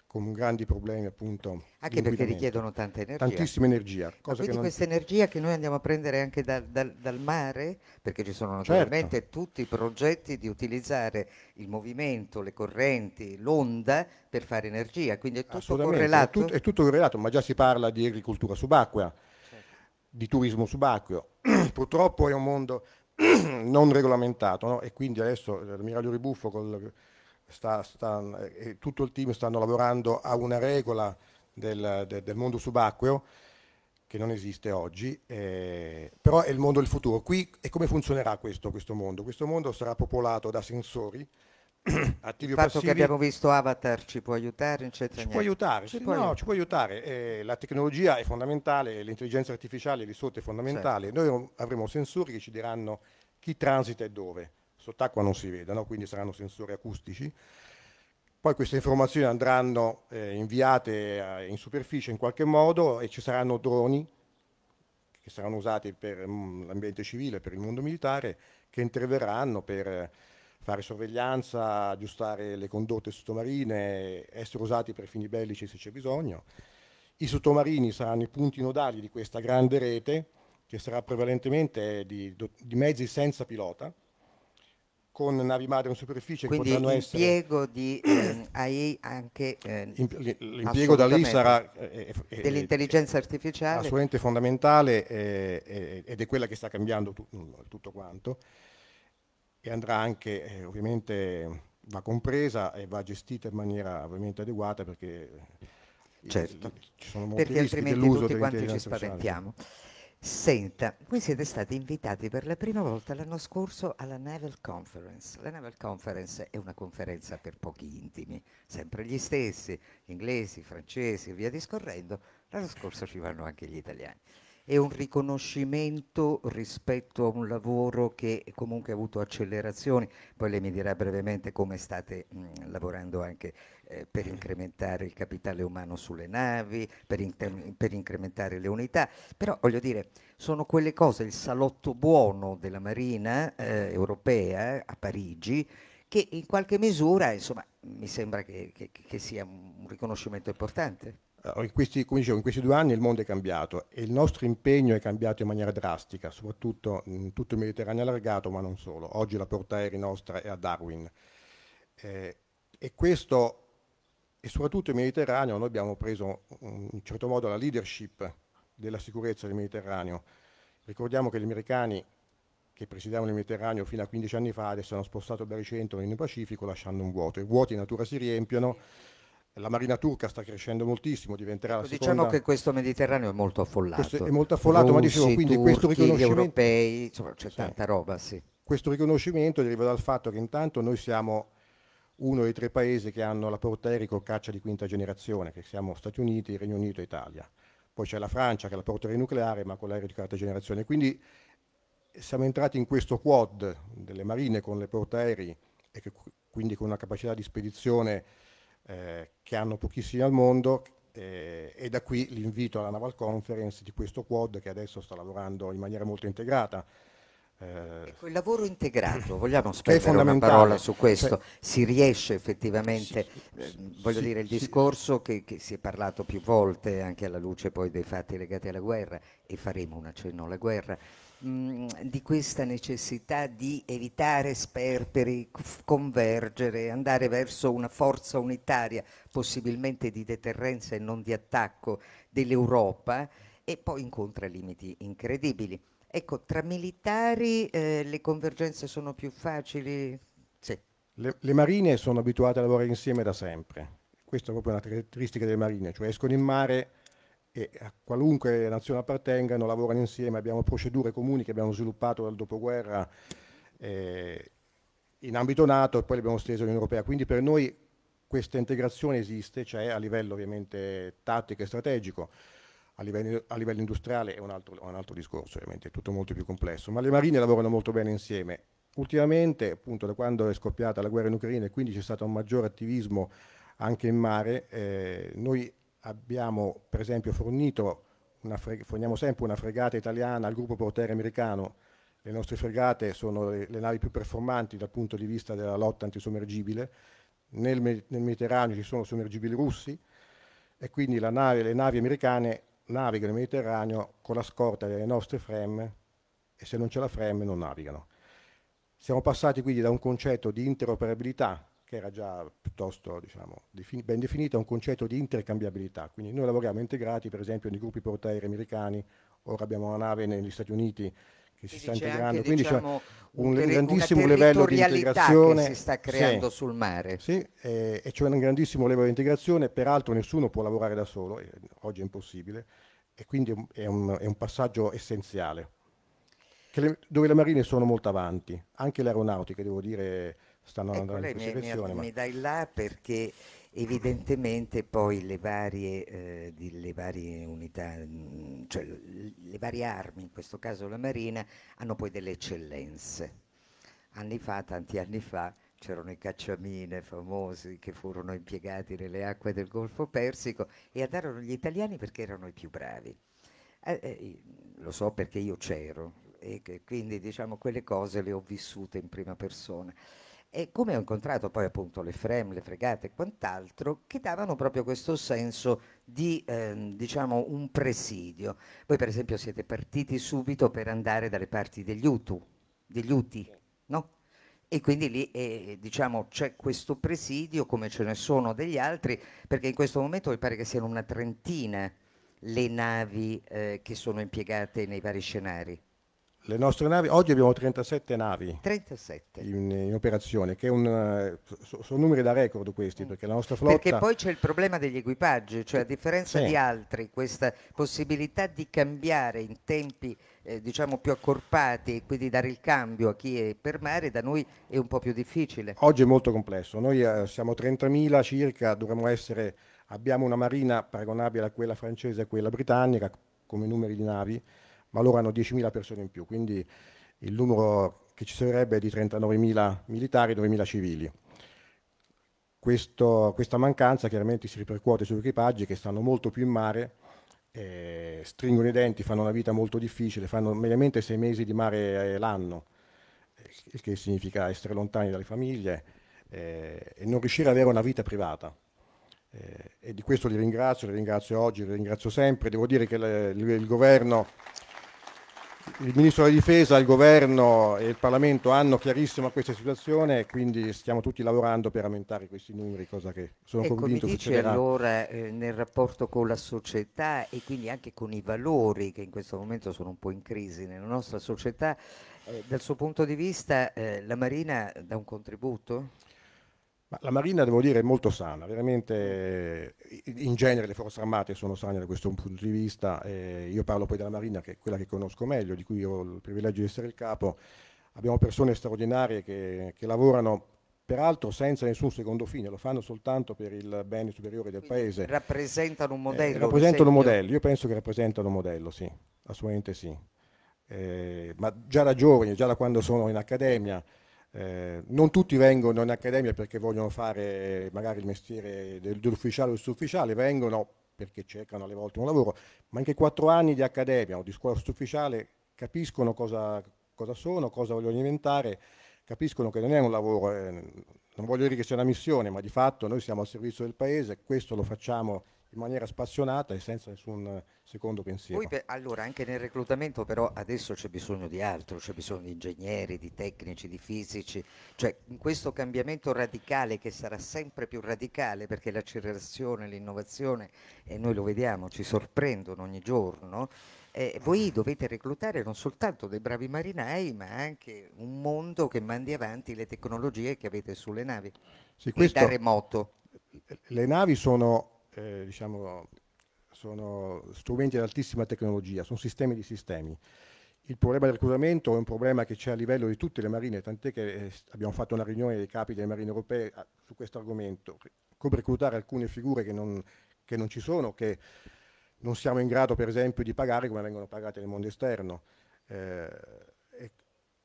con grandi problemi appunto. Anche perché richiedono tanta energia. Tantissima energia. Cosa quindi non... questa energia che noi andiamo a prendere anche da, da, dal mare, perché ci sono certo. naturalmente certo. tutti i progetti di utilizzare il movimento, le correnti, l'onda per fare energia, quindi è tutto correlato. È tutto, è tutto correlato, ma già si parla di agricoltura subacquea, certo. di turismo subacqueo. Purtroppo è un mondo non regolamentato no? e quindi adesso eh, l'ammiraglio Ribuffo col sta, sta, eh, e tutto il team stanno lavorando a una regola del, de, del mondo subacqueo che non esiste oggi, eh, però è il mondo del futuro. Qui e come funzionerà questo, questo mondo? Questo mondo sarà popolato da sensori attivi il fatto che abbiamo visto Avatar ci può aiutare? Non c'entra ci niente. può aiutare, ci, sì, può aiutare. Ci può aiutare. Eh, la tecnologia è fondamentale, l'intelligenza artificiale lì sotto è fondamentale. Certo. Noi avremo sensori che ci diranno chi transita e dove sott'acqua non si vedano, quindi saranno sensori acustici. Poi queste informazioni andranno eh, inviate eh, in superficie in qualche modo e ci saranno droni che saranno usati per mm, l'ambiente civile, per il mondo militare, che interverranno per fare sorveglianza, aggiustare le condotte sottomarine, essere usati per fini bellici se c'è bisogno. I sottomarini saranno i punti nodali di questa grande rete che sarà prevalentemente di, di mezzi senza pilota, con navi madre in superficie Quindi che potranno l'impiego essere... di eh, AI anche... Eh, l'impiego da lì sarà... Eh, eh, eh, eh dell'intelligenza artificiale. Assolutamente fondamentale ed è quella che sta cambiando tu, mm, tutto quanto e andrà anche, ovviamente, va compresa e va gestita in maniera ovviamente adeguata perché... Certo, perché altrimenti tutti quanti ci spaventiamo. Senta, voi siete stati invitati per la prima volta l'anno scorso alla Naval Conference. La Naval Conference è una conferenza per pochi intimi, sempre gli stessi, inglesi, francesi e via discorrendo. L'anno scorso ci vanno anche gli italiani. È un riconoscimento rispetto a un lavoro che comunque ha avuto accelerazioni, poi lei mi dirà brevemente come state mh, mm, lavorando anche eh, per mm. incrementare il capitale umano sulle navi, per, inter- eh. per, incrementare le unità, però voglio dire, sono quelle cose, il salotto buono della Marina eh, europea a Parigi, che in qualche misura, insomma, mi sembra che, che, che sia un riconoscimento importante. Eh, in questi, dicevo, in questi, due anni il mondo è cambiato e il nostro impegno è cambiato in maniera drastica, soprattutto in tutto il Mediterraneo allargato, ma non solo. Oggi la porta portaerei nostra è a Darwin. Eh, e questo e soprattutto in Mediterraneo noi abbiamo preso mm, in certo modo la leadership della sicurezza del Mediterraneo. Ricordiamo che gli americani che presidiavano il Mediterraneo fino a 15 anni fa adesso hanno spostato il baricentro in Pacifico lasciando un vuoto. I vuoti in natura si riempiono, la marina turca sta crescendo moltissimo, diventerà la ecco, diciamo seconda... Diciamo che questo Mediterraneo è molto affollato. Questo è molto affollato, Russi, ma dicevo quindi Turchi, questo riconoscimento... europei, insomma c'è sì. tanta roba, sì. Questo riconoscimento deriva dal fatto che intanto noi siamo uno dei tre paesi che hanno la portaerei con caccia di quinta generazione, che siamo Stati Uniti, Regno Unito e Italia. Poi c'è la Francia che ha la portaerei nucleare ma con l'aereo di quarta generazione. Quindi siamo entrati in questo quad delle marine con le portaerei e che, quindi con una capacità di spedizione eh, che hanno pochissimi al mondo eh, e da qui l'invito alla Naval Conference di questo quad che adesso sta lavorando in maniera molto integrata eh, ecco, il lavoro integrato, vogliamo spendere una parola su cioè, questo, cioè, si riesce effettivamente, sì, sì, eh, voglio sì, dire il discorso che, che, si è parlato più volte anche alla luce poi dei fatti legati alla guerra e faremo un accenno alla guerra, mh, mm, di questa necessità di evitare sperperi, convergere, andare verso una forza unitaria, possibilmente di deterrenza e non di attacco dell'Europa e poi incontra limiti incredibili Ecco, tra militari eh, le convergenze sono più facili? Sì. Le, le marine sono abituate a lavorare insieme da sempre. Questa è proprio una caratteristica delle marine, cioè escono in mare e a qualunque nazione appartengano lavorano insieme, abbiamo procedure comuni che abbiamo sviluppato dal dopoguerra eh, in ambito NATO e poi le abbiamo stese all'Unione Europea. Quindi per noi questa integrazione esiste, cioè a livello ovviamente tattico e strategico a livello, a livello industriale è un, altro, un altro discorso, ovviamente è tutto molto più complesso, ma le marine lavorano molto bene insieme. Ultimamente, appunto da quando è scoppiata la guerra in Ucraina e quindi c'è stato un maggiore attivismo anche in mare, eh, noi abbiamo per esempio fornito, una forniamo sempre una fregata italiana al gruppo portiere americano, le nostre fregate sono le, le, navi più performanti dal punto di vista della lotta antisommergibile, nel, nel Mediterraneo ci sono sommergibili russi e quindi nave, le navi americane navigano nel Mediterraneo con la scorta delle nostre fremme e se non c'è la fremme non navigano. Siamo passati quindi da un concetto di interoperabilità che era già piuttosto diciamo, ben definito, a un concetto di intercambiabilità. Quindi noi lavoriamo integrati per esempio nei gruppi portaerei americani, ora abbiamo una nave negli Stati Uniti che si sta integrando. Anche, Quindi c'è diciamo, un grandissimo livello di integrazione. che si sta creando sì, sul mare. Sì, eh, e c'è un grandissimo livello di integrazione, peraltro nessuno può lavorare da solo, eh, oggi è impossibile, e quindi è un, è un passaggio essenziale, le, dove le marine sono molto avanti, anche le aeronautiche, devo dire, stanno ecco, andando in questa direzione. Mi, ma... mi dai là perché Evidentemente poi le varie, eh, le varie unità, mm, cioè le varie armi, in questo caso la Marina, hanno poi delle eccellenze. Anni fa, tanti anni fa, c'erano i cacciamine famosi che furono impiegati nelle acque del Golfo Persico e andarono gli italiani perché erano i più bravi. Eh, eh, lo so perché io c'ero e quindi diciamo quelle cose le ho vissute in prima persona. E come ho incontrato poi appunto le frem, le fregate e quant'altro, che davano proprio questo senso di ehm, diciamo un presidio. Voi per esempio siete partiti subito per andare dalle parti degli Utu, degli Uti, no? E quindi lì eh, diciamo, c'è questo presidio, come ce ne sono degli altri, perché in questo momento mi pare che siano una trentina le navi eh, che sono impiegate nei vari scenari. Le nostre navi, oggi abbiamo 37 navi 37. In, in, operazione, che un, eh, sono numeri da record questi, mm. perché la nostra flotta... Perché poi c'è il problema degli equipaggi, cioè a differenza sì. di altri, questa possibilità di cambiare in tempi eh, diciamo più accorpati e quindi dare il cambio a chi è per mare, da noi è un po' più difficile. Oggi è molto complesso, noi eh, siamo 30.000 circa, dovremmo essere, abbiamo una marina paragonabile a quella francese e a quella britannica come numeri di navi, ma loro hanno 10.000 persone in più, quindi il numero che ci sarebbe è di 39.000 militari e 9.000 civili. Questo, questa mancanza chiaramente si ripercuote sugli equipaggi che stanno molto più in mare, eh, stringono i denti, fanno una vita molto difficile, fanno mediamente sei mesi di mare eh, l'anno, eh, il che significa essere lontani dalle famiglie eh, e non riuscire ad avere una vita privata. Eh, e di questo li ringrazio, li ringrazio oggi, li ringrazio sempre. Devo dire che le, il governo il Ministro della Difesa, il Governo e il Parlamento hanno chiarissima questa situazione e quindi stiamo tutti lavorando per aumentare questi numeri, cosa che sono ecco, convinto mi dice succederà. allora eh, nel rapporto con la società e quindi anche con i valori che in questo momento sono un po' in crisi nella nostra società, eh, dal suo punto di vista eh, la Marina dà un contributo? Ma la Marina, devo dire, è molto sana, veramente eh, in genere le forze armate sono sane da questo punto di vista. Eh, io parlo poi della Marina, che è quella che conosco meglio, di cui ho il privilegio di essere il capo. Abbiamo persone straordinarie che, che lavorano, peraltro senza nessun secondo fine, lo fanno soltanto per il bene superiore del Paese. Rappresentano un eh, modello. Eh, rappresentano un modello, io penso che rappresentano un modello, sì, assolutamente sì. Eh, ma già da giovani, già da quando sono in accademia eh, non tutti vengono in accademia perché vogliono fare eh, magari il mestiere dell'ufficiale o del vengono perché cercano alle volte un lavoro, ma anche quattro anni di accademia o di scuola ufficiale capiscono cosa, cosa sono, cosa vogliono diventare, capiscono che non è un lavoro, eh, non voglio dire che sia una missione, ma di fatto noi siamo al servizio del Paese, questo lo facciamo in maniera spassionata e senza nessun secondo pensiero. Poi, allora, anche nel reclutamento però adesso c'è bisogno di altro, c'è bisogno di ingegneri, di tecnici, di fisici, cioè in questo cambiamento radicale che sarà sempre più radicale perché l'accelerazione, l'innovazione, e noi lo vediamo, ci sorprendono ogni giorno, eh, voi dovete reclutare non soltanto dei bravi marinai, ma anche un mondo che mandi avanti le tecnologie che avete sulle navi. Sì, questo, da remoto. Le navi sono eh, diciamo, sono strumenti ad altissima tecnologia, sono sistemi di sistemi. Il problema del reclutamento è un problema che c'è a livello di tutte le marine, tant'è che eh, abbiamo fatto una riunione dei capi delle marine europee su questo argomento, come reclutare alcune figure che non, che non ci sono, che non siamo in grado per esempio di pagare come vengono pagate nel mondo esterno. Eh,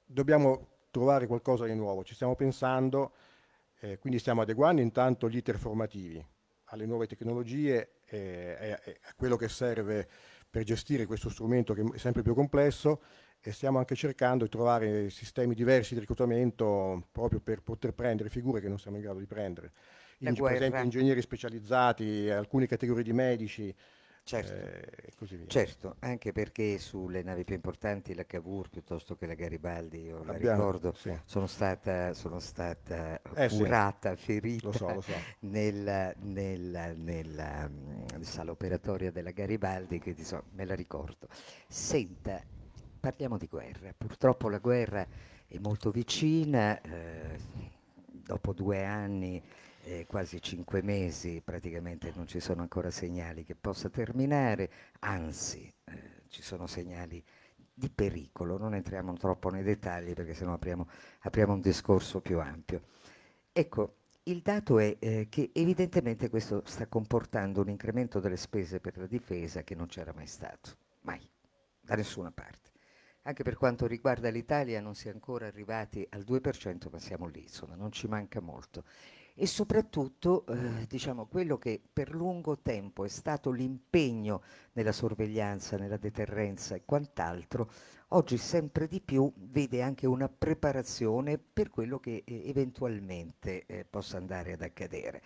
dobbiamo trovare qualcosa di nuovo, ci stiamo pensando, eh, quindi stiamo adeguando intanto gli iter formativi, alle nuove tecnologie e eh, a quello che serve per gestire questo strumento che è sempre più complesso e stiamo anche cercando di trovare sistemi diversi di reclutamento proprio per poter prendere figure che non siamo in grado di prendere. In, per esempio ingegneri specializzati, alcune categorie di medici, Certo. Eh, così via. certo, anche perché sulle navi più importanti, la Cavour piuttosto che la Garibaldi, io la ricordo, sì. sono stata, sono stata eh, curata, sì. ferita lo so, lo so. nella, nella, nella mh, sala operatoria della Garibaldi, quindi so, me la ricordo. Senta, parliamo di guerra, purtroppo la guerra è molto vicina, eh, dopo due anni eh, quasi cinque mesi praticamente non ci sono ancora segnali che possa terminare, anzi eh, ci sono segnali di pericolo, non entriamo troppo nei dettagli perché sennò apriamo, apriamo un discorso più ampio. Ecco, il dato è eh, che evidentemente questo sta comportando un incremento delle spese per la difesa che non c'era mai stato, mai, da nessuna parte. Anche per quanto riguarda l'Italia non si è ancora arrivati al 2%, ma siamo lì, insomma, non ci manca molto e soprattutto eh, diciamo, quello che per lungo tempo è stato l'impegno nella sorveglianza, nella deterrenza e quant'altro, oggi sempre di più vede anche una preparazione per quello che eh, eventualmente eh, possa andare ad accadere.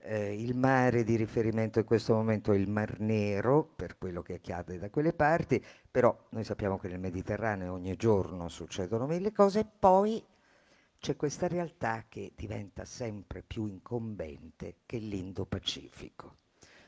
Eh, il mare di riferimento in questo momento è il Mar Nero, per quello che accade da quelle parti, però noi sappiamo che nel Mediterraneo ogni giorno succedono mille cose e poi c'è questa realtà che diventa sempre più incombente che l'Indo-Pacifico,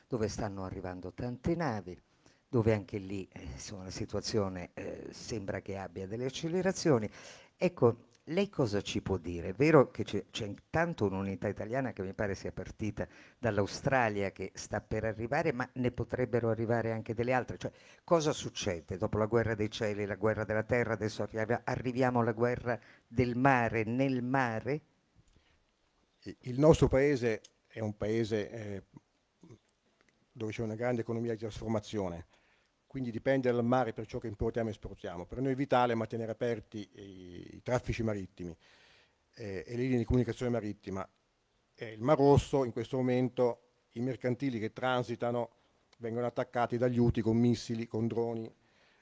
dove stanno arrivando tante navi, dove anche lì eh, insomma, la situazione eh, sembra che abbia delle accelerazioni. Ecco, lei cosa ci può dire? È vero che c'è, c'è intanto un'unità italiana che mi pare sia partita dall'Australia che sta per arrivare, ma ne potrebbero arrivare anche delle altre. Cioè, cosa succede dopo la guerra dei cieli, la guerra della terra, adesso arriviamo alla guerra del mare, nel mare? Il nostro paese è un paese eh, dove c'è una grande economia di trasformazione quindi dipende dal mare per ciò che importiamo e esportiamo. Per noi è vitale mantenere aperti i, i traffici marittimi eh, e le linee di comunicazione marittima. Eh, il Mar Rosso in questo momento i mercantili che transitano vengono attaccati dagli UTI con missili, con droni,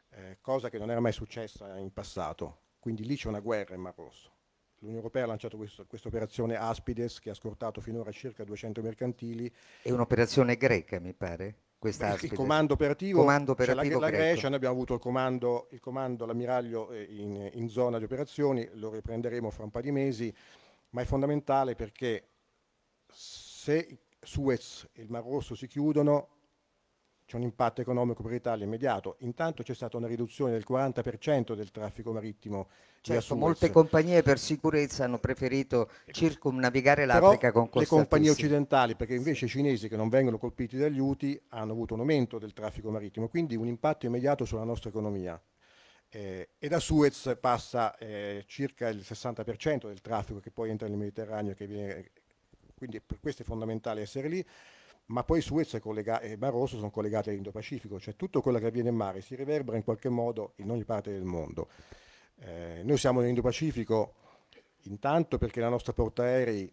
eh, cosa che non era mai successa in passato. Quindi lì c'è una guerra in Mar Rosso. L'Unione Europea ha lanciato questa operazione Aspides che ha scortato finora circa 200 mercantili. È un'operazione greca, mi pare? questa il comando operativo, comando operativo cioè la, la Grecia, noi abbiamo avuto il comando, il comando l'ammiraglio eh, in, in, zona di operazioni, lo riprenderemo fra un paio di mesi, ma è fondamentale perché se Suez e il Mar Rosso si chiudono, c'è un impatto economico per l'Italia immediato. Intanto c'è stata una riduzione del 40% del traffico marittimo. Certo, molte compagnie per sicurezza hanno preferito circumnavigare l'Africa con questo. Le compagnie occidentali, perché invece i cinesi che non vengono colpiti dagli UTI hanno avuto un aumento del traffico marittimo, quindi un impatto immediato sulla nostra economia. Eh, e da Suez passa eh, circa il 60% del traffico che poi entra nel Mediterraneo, viene... quindi per questo è fondamentale essere lì ma poi Suez e Barroso sono collegati all'Indo-Pacifico, cioè tutto quello che avviene in mare si riverbera in qualche modo in ogni parte del mondo. Eh, noi siamo nell'Indo-Pacifico intanto perché la nostra portaerei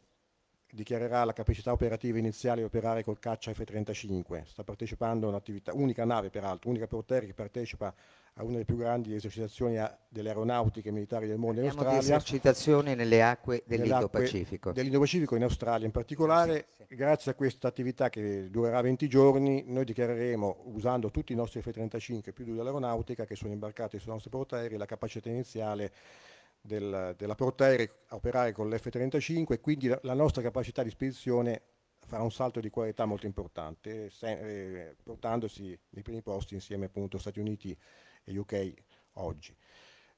dichiarerà la capacità operativa iniziale di operare col caccia F-35, sta partecipando a un'attività, unica nave peraltro, unica portaerei che partecipa a una delle più grandi esercitazioni eh, delle aeronautiche militari del mondo Parliamo in Australia. esercitazioni nelle acque dell'Indo-Pacifico. Dell'Indo-Pacifico, in Australia in particolare. Sì, sì. Grazie a questa attività che durerà 20 giorni, noi dichiareremo, usando tutti i nostri F-35 più due dell'aeronautica che sono imbarcati sui nostri portaerei, la capacità iniziale del, della portaerei a operare con l'F-35 e quindi la, la nostra capacità di spedizione farà un salto di qualità molto importante, se, eh, portandosi nei primi posti insieme appunto Stati Uniti e UK oggi.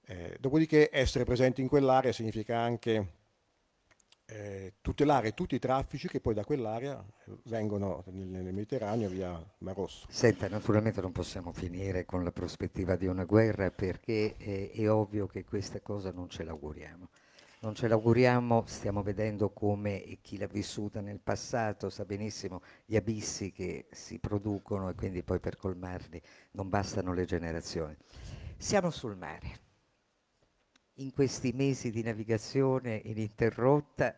Eh, dopodiché essere presenti in quell'area significa anche eh, tutelare tutti i traffici che poi da quell'area eh, vengono nel, nel Mediterraneo via Mar Rosso. Senta, naturalmente non possiamo finire con la prospettiva di una guerra perché è, eh, è ovvio che questa cosa non ce l'auguriamo non ce l'auguriamo, stiamo vedendo come chi l'ha vissuta nel passato sa benissimo gli abissi che si producono e quindi poi per colmarli non bastano le generazioni. Siamo sul mare. In questi mesi di navigazione ininterrotta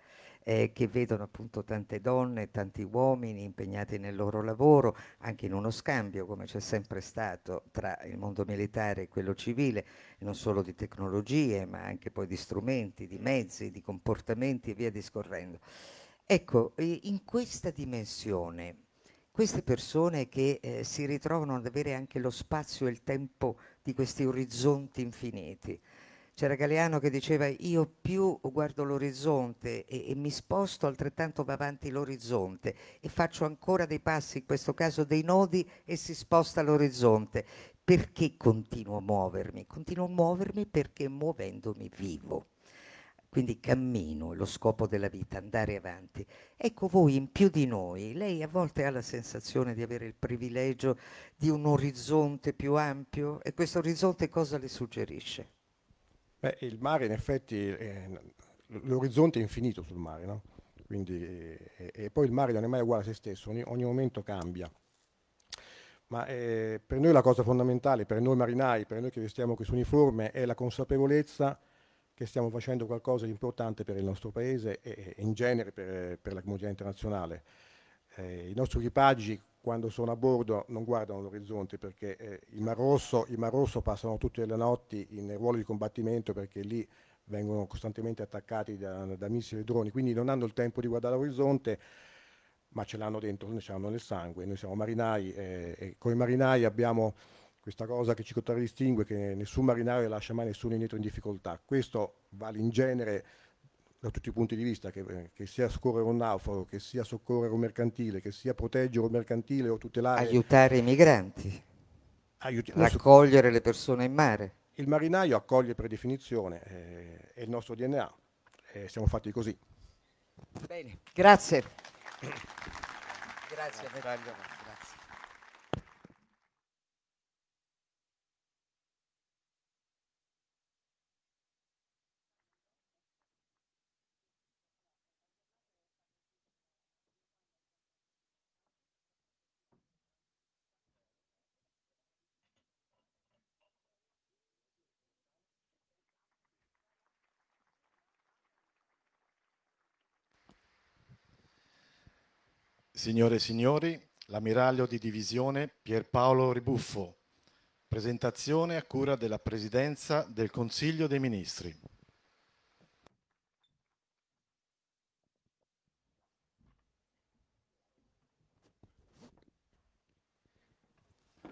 eh, che vedono appunto tante donne e tanti uomini impegnati nel loro lavoro, anche in uno scambio come c'è sempre stato tra il mondo militare e quello civile, non solo di tecnologie, ma anche poi di strumenti, di mezzi, di comportamenti e via discorrendo. Ecco, in questa dimensione, queste persone che eh, si ritrovano ad avere anche lo spazio e il tempo di questi orizzonti infiniti, c'era Galeano che diceva io più guardo l'orizzonte e, e, mi sposto altrettanto va avanti l'orizzonte e faccio ancora dei passi, in questo caso dei nodi, e si sposta l'orizzonte. Perché continuo a muovermi? Continuo a muovermi perché muovendomi vivo. Quindi cammino, è lo scopo della vita, andare avanti. Ecco voi, in più di noi, lei a volte ha la sensazione di avere il privilegio di un orizzonte più ampio e questo orizzonte cosa le suggerisce? Beh, il mare in effetti, è, eh, l'orizzonte è infinito sul mare, no? Quindi, eh, e, e, poi il mare non è mai uguale a se stesso, ogni, ogni momento cambia. Ma eh, per noi la cosa fondamentale, per noi marinai, per noi che vestiamo questo uniforme, è la consapevolezza che stiamo facendo qualcosa di importante per il nostro paese e, e in genere per, per la comunità internazionale. Eh, I nostri equipaggi quando sono a bordo non guardano l'orizzonte perché eh, i, Mar Rosso, i, Mar Rosso, passano tutte le notti in ruolo di combattimento perché lì vengono costantemente attaccati da, da missili e droni, quindi non hanno il tempo di guardare l'orizzonte, ma ce l'hanno dentro, ce l'hanno nel sangue. Noi siamo marinai eh, e con i marinai abbiamo questa cosa che ci contraddistingue, che nessun marinaio lascia mai nessuno indietro in difficoltà. Questo vale in genere da tutti i punti di vista, che, eh, che, sia scorrere un naufrago, che sia soccorrere un mercantile, che sia proteggere un mercantile o tutelare... Aiutare i migranti, aiuti- raccogliere le persone in mare. Il marinaio accoglie per definizione, eh, è il nostro DNA, eh, siamo fatti così. Bene, grazie. grazie. grazie. Signore e signori, l'ammiraglio di divisione Pierpaolo Ribuffo. Presentazione a cura della Presidenza del Consiglio dei Ministri.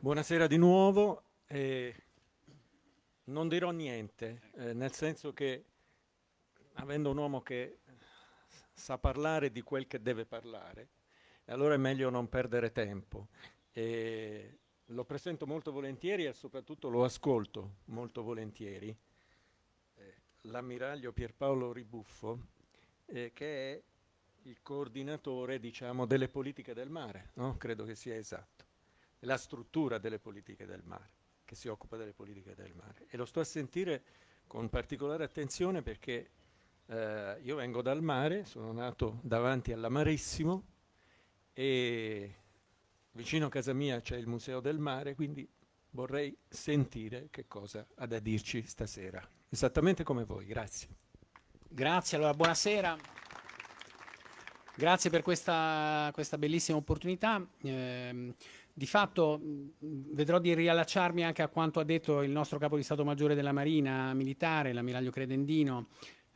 Buonasera di nuovo. Eh, non dirò niente, eh, nel senso che avendo un uomo che sa parlare di quel che deve parlare, e allora è meglio non perdere tempo. E lo presento molto volentieri e soprattutto lo ascolto molto volentieri. Eh, l'ammiraglio Pierpaolo Ribuffo, eh, che è il coordinatore diciamo, delle politiche del mare, no? credo che sia esatto, la struttura delle politiche del mare, che si occupa delle politiche del mare. E lo sto a sentire con particolare attenzione perché eh, io vengo dal mare, sono nato davanti all'Amarissimo, e vicino a casa mia c'è il Museo del Mare, quindi vorrei sentire che cosa ha da dirci stasera, esattamente come voi. Grazie. Grazie, allora buonasera. Grazie per questa, questa bellissima opportunità. Eh, di fatto vedrò di riallacciarmi anche a quanto ha detto il nostro capo di Stato Maggiore della Marina Militare, l'ammiraglio Credendino.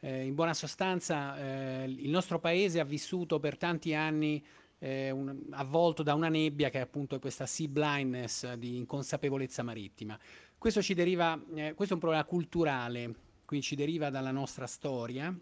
Eh, in buona sostanza eh, il nostro Paese ha vissuto per tanti anni eh, un, avvolto da una nebbia che è appunto questa sea blindness di inconsapevolezza marittima. Questo, ci deriva, eh, questo è un problema culturale, quindi ci deriva dalla nostra storia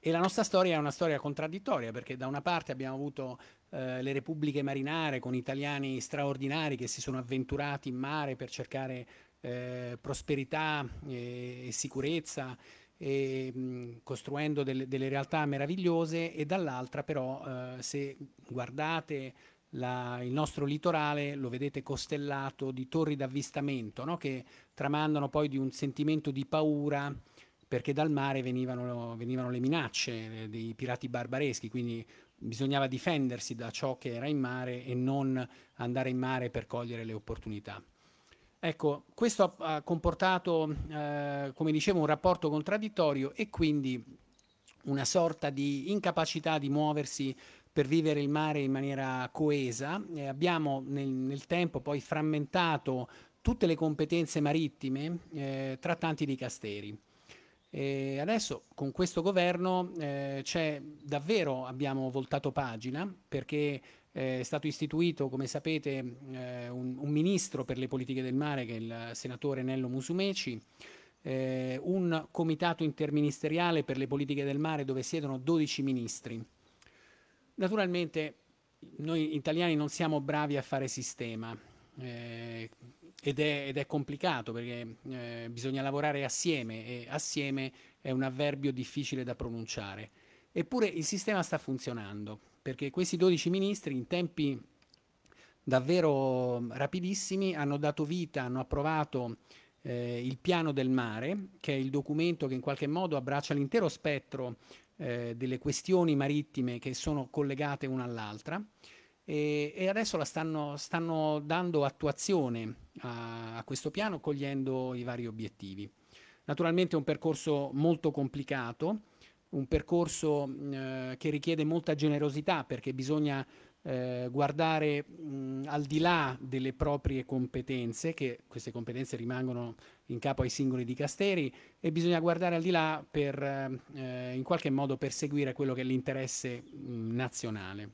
e la nostra storia è una storia contraddittoria perché da una parte abbiamo avuto eh, le repubbliche marinare con italiani straordinari che si sono avventurati in mare per cercare eh, prosperità eh, e sicurezza e, ehm, costruendo delle, delle, realtà meravigliose e dall'altra però eh, se guardate la, il nostro litorale lo vedete costellato di torri d'avvistamento no? che tramandano poi di un sentimento di paura perché dal mare venivano, venivano le minacce eh, dei pirati barbareschi, quindi bisognava difendersi da ciò che era in mare e non andare in mare per cogliere le opportunità. Ecco, questo ha comportato, eh, come dicevo, un rapporto contraddittorio e quindi una sorta di incapacità di muoversi per vivere il mare in maniera coesa. Eh, abbiamo nel, nel, tempo poi frammentato tutte le competenze marittime eh, tra tanti dicasteri. E adesso con questo governo eh, c'è davvero abbiamo voltato pagina perché eh, è stato istituito, come sapete, eh, un, un, ministro per le politiche del mare che è il senatore Nello Musumeci, eh, un comitato interministeriale per le politiche del mare dove siedono 12 ministri. Naturalmente noi italiani non siamo bravi a fare sistema. Eh, ed è, ed è, complicato perché eh, bisogna lavorare assieme e assieme è un avverbio difficile da pronunciare. Eppure il sistema sta funzionando perché questi 12 ministri in tempi davvero rapidissimi hanno dato vita, hanno approvato eh, il piano del mare, che è il documento che in qualche modo abbraccia l'intero spettro eh, delle questioni marittime che sono collegate una all'altra e, e adesso la stanno, stanno dando attuazione a, a questo piano cogliendo i vari obiettivi. Naturalmente è un percorso molto complicato, un percorso mm, eh, che richiede molta generosità perché bisogna eh, guardare mh, mm, al di là delle proprie competenze, che queste competenze rimangono in capo ai singoli dicasteri, e bisogna guardare al di là per eh, eh in qualche modo perseguire quello che è l'interesse mh, mm, nazionale.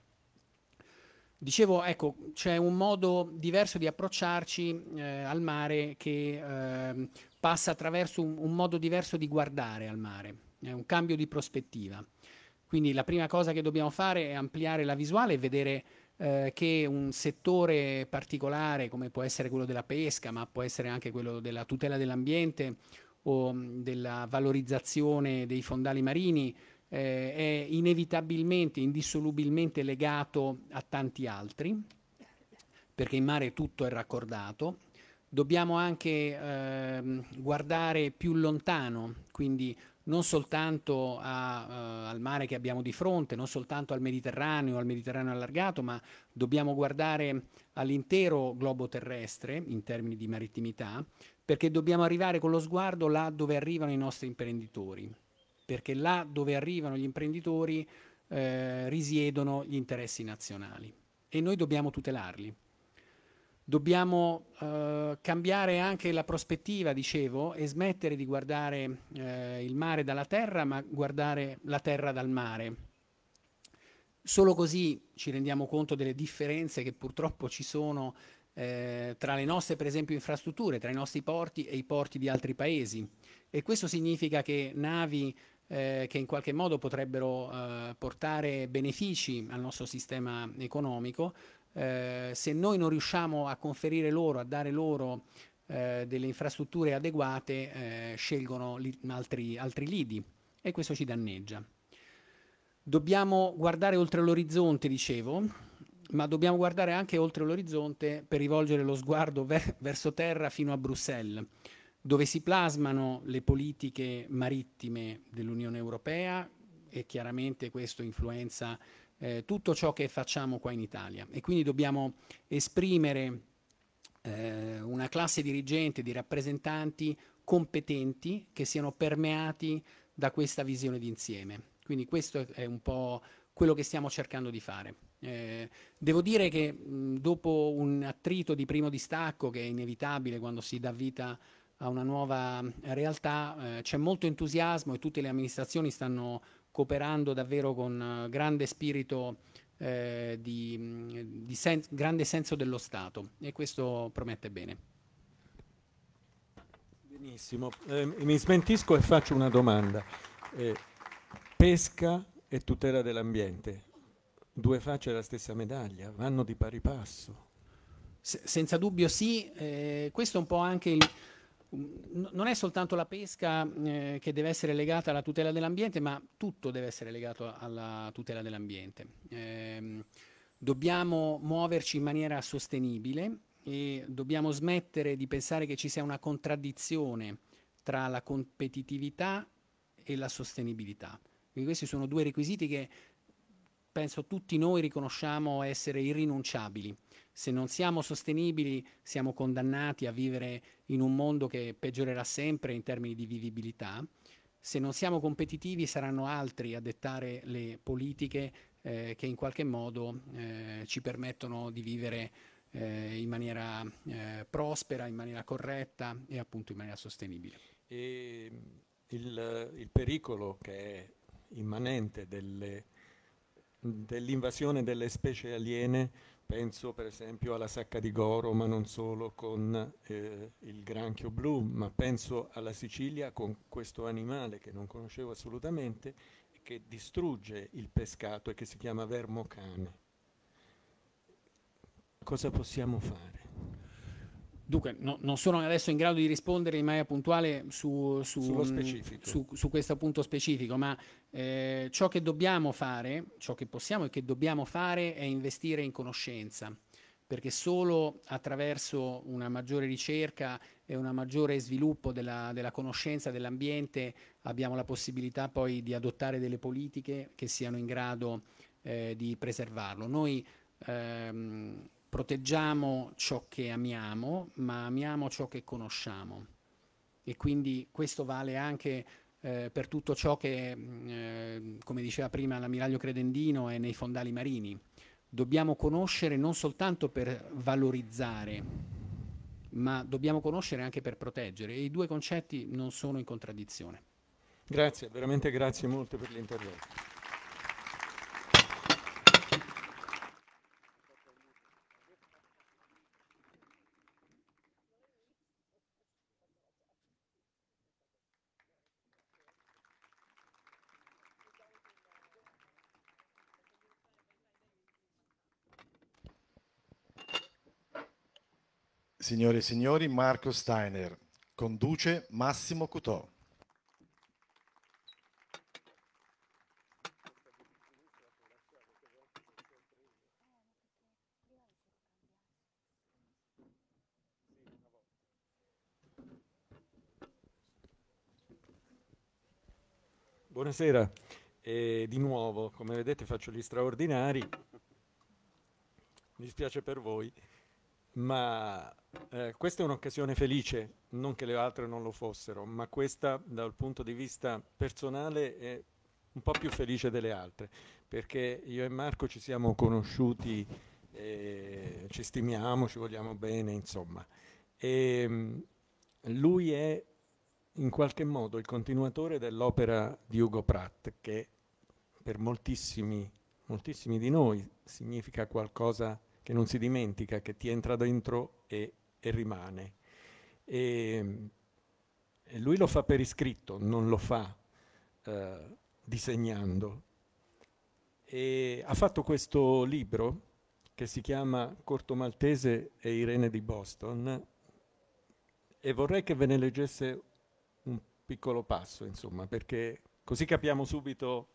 Dicevo, ecco, c'è un modo diverso di approcciarci eh, al mare che eh, passa attraverso un, un, modo diverso di guardare al mare, è un cambio di prospettiva. Quindi la prima cosa che dobbiamo fare è ampliare la visuale e vedere eh, che un settore particolare, come può essere quello della pesca, ma può essere anche quello della tutela dell'ambiente o mm, della valorizzazione dei fondali marini, eh, è inevitabilmente, indissolubilmente legato a tanti altri, perché in mare tutto è raccordato. Dobbiamo anche eh, guardare più lontano, quindi non soltanto a, uh, al mare che abbiamo di fronte, non soltanto al Mediterraneo, al Mediterraneo allargato, ma dobbiamo guardare all'intero globo terrestre in termini di marittimità, perché dobbiamo arrivare con lo sguardo là dove arrivano i nostri imprenditori perché là dove arrivano gli imprenditori eh, risiedono gli interessi nazionali e noi dobbiamo tutelarli. Dobbiamo eh, cambiare anche la prospettiva, dicevo, e smettere di guardare eh, il mare dalla terra, ma guardare la terra dal mare. Solo così ci rendiamo conto delle differenze che purtroppo ci sono eh, tra le nostre, per esempio, infrastrutture, tra i nostri porti e i porti di altri paesi. E questo significa che navi eh, che in qualche modo potrebbero eh, portare benefici al nostro sistema economico, eh, se noi non riusciamo a conferire loro, a dare loro eh, delle infrastrutture adeguate, eh, scelgono li, altri, altri lidi e questo ci danneggia. Dobbiamo guardare oltre l'orizzonte, dicevo, ma dobbiamo guardare anche oltre l'orizzonte per rivolgere lo sguardo ver verso terra fino a Bruxelles dove si plasmano le politiche marittime dell'Unione Europea e chiaramente questo influenza eh, tutto ciò che facciamo qua in Italia e quindi dobbiamo esprimere eh, una classe dirigente di rappresentanti competenti che siano permeati da questa visione d'insieme. Quindi questo è un po' quello che stiamo cercando di fare. Eh, devo dire che mh, dopo un attrito di primo distacco che è inevitabile quando si dà vita a a una nuova eh, realtà, eh, c'è molto entusiasmo e tutte le amministrazioni stanno cooperando davvero con eh, grande spirito eh, di, mm, di sen grande senso dello Stato e questo promette bene. Benissimo, eh, mi smentisco e faccio una domanda. Eh, pesca e tutela dell'ambiente, due facce della stessa medaglia, vanno di pari passo. S senza dubbio sì, questo è un po' anche il non è soltanto la pesca eh, che deve essere legata alla tutela dell'ambiente, ma tutto deve essere legato alla tutela dell'ambiente. Eh, dobbiamo muoverci in maniera sostenibile e dobbiamo smettere di pensare che ci sia una contraddizione tra la competitività e la sostenibilità. Quindi questi sono due requisiti che penso tutti noi riconosciamo essere irrinunciabili. Se non siamo sostenibili siamo condannati a vivere in un mondo che peggiorerà sempre in termini di vivibilità. Se non siamo competitivi saranno altri a dettare le politiche eh, che in qualche modo eh, ci permettono di vivere eh, in maniera eh, prospera, in maniera corretta e appunto in maniera sostenibile. E mm, il, il pericolo che è immanente delle, dell'invasione delle specie aliene Penso per esempio alla sacca di Goro, ma non solo con eh, il granchio blu, ma penso alla Sicilia con questo animale che non conoscevo assolutamente, che distrugge il pescato e che si chiama vermocane. Cosa possiamo fare? Dunque, no, non sono adesso in grado di rispondere in maniera puntuale su, su, su, su questo punto specifico, ma eh, ciò che dobbiamo fare, ciò che possiamo e che dobbiamo fare è investire in conoscenza, perché solo attraverso una maggiore ricerca e un maggiore sviluppo della, della conoscenza dell'ambiente abbiamo la possibilità poi di adottare delle politiche che siano in grado eh, di preservarlo. Noi ehm, proteggiamo ciò che amiamo, ma amiamo ciò che conosciamo. E quindi questo vale anche eh, per tutto ciò che, mm, eh, come diceva prima l'ammiraglio Credendino, è nei fondali marini. Dobbiamo conoscere non soltanto per valorizzare, ma dobbiamo conoscere anche per proteggere. E I due concetti non sono in contraddizione. Grazie, veramente grazie molto per l'intervento. Signore e signori, Marco Steiner. Conduce Massimo Cutò. Buonasera, e di nuovo, come vedete faccio gli straordinari, mi spiace per voi ma eh, questa è un'occasione felice, non che le altre non lo fossero, ma questa dal punto di vista personale è un po' più felice delle altre, perché io e Marco ci siamo conosciuti, eh, ci stimiamo, ci vogliamo bene, insomma. E, ehm, lui è in qualche modo il continuatore dell'opera di Ugo Pratt, che per moltissimi, moltissimi di noi significa qualcosa che non si dimentica, che ti entra dentro e, e rimane. E, e, lui lo fa per iscritto, non lo fa eh, disegnando. E ha fatto questo libro che si chiama Corto Maltese e Irene di Boston e vorrei che ve ne leggesse un piccolo passo, insomma, perché così capiamo subito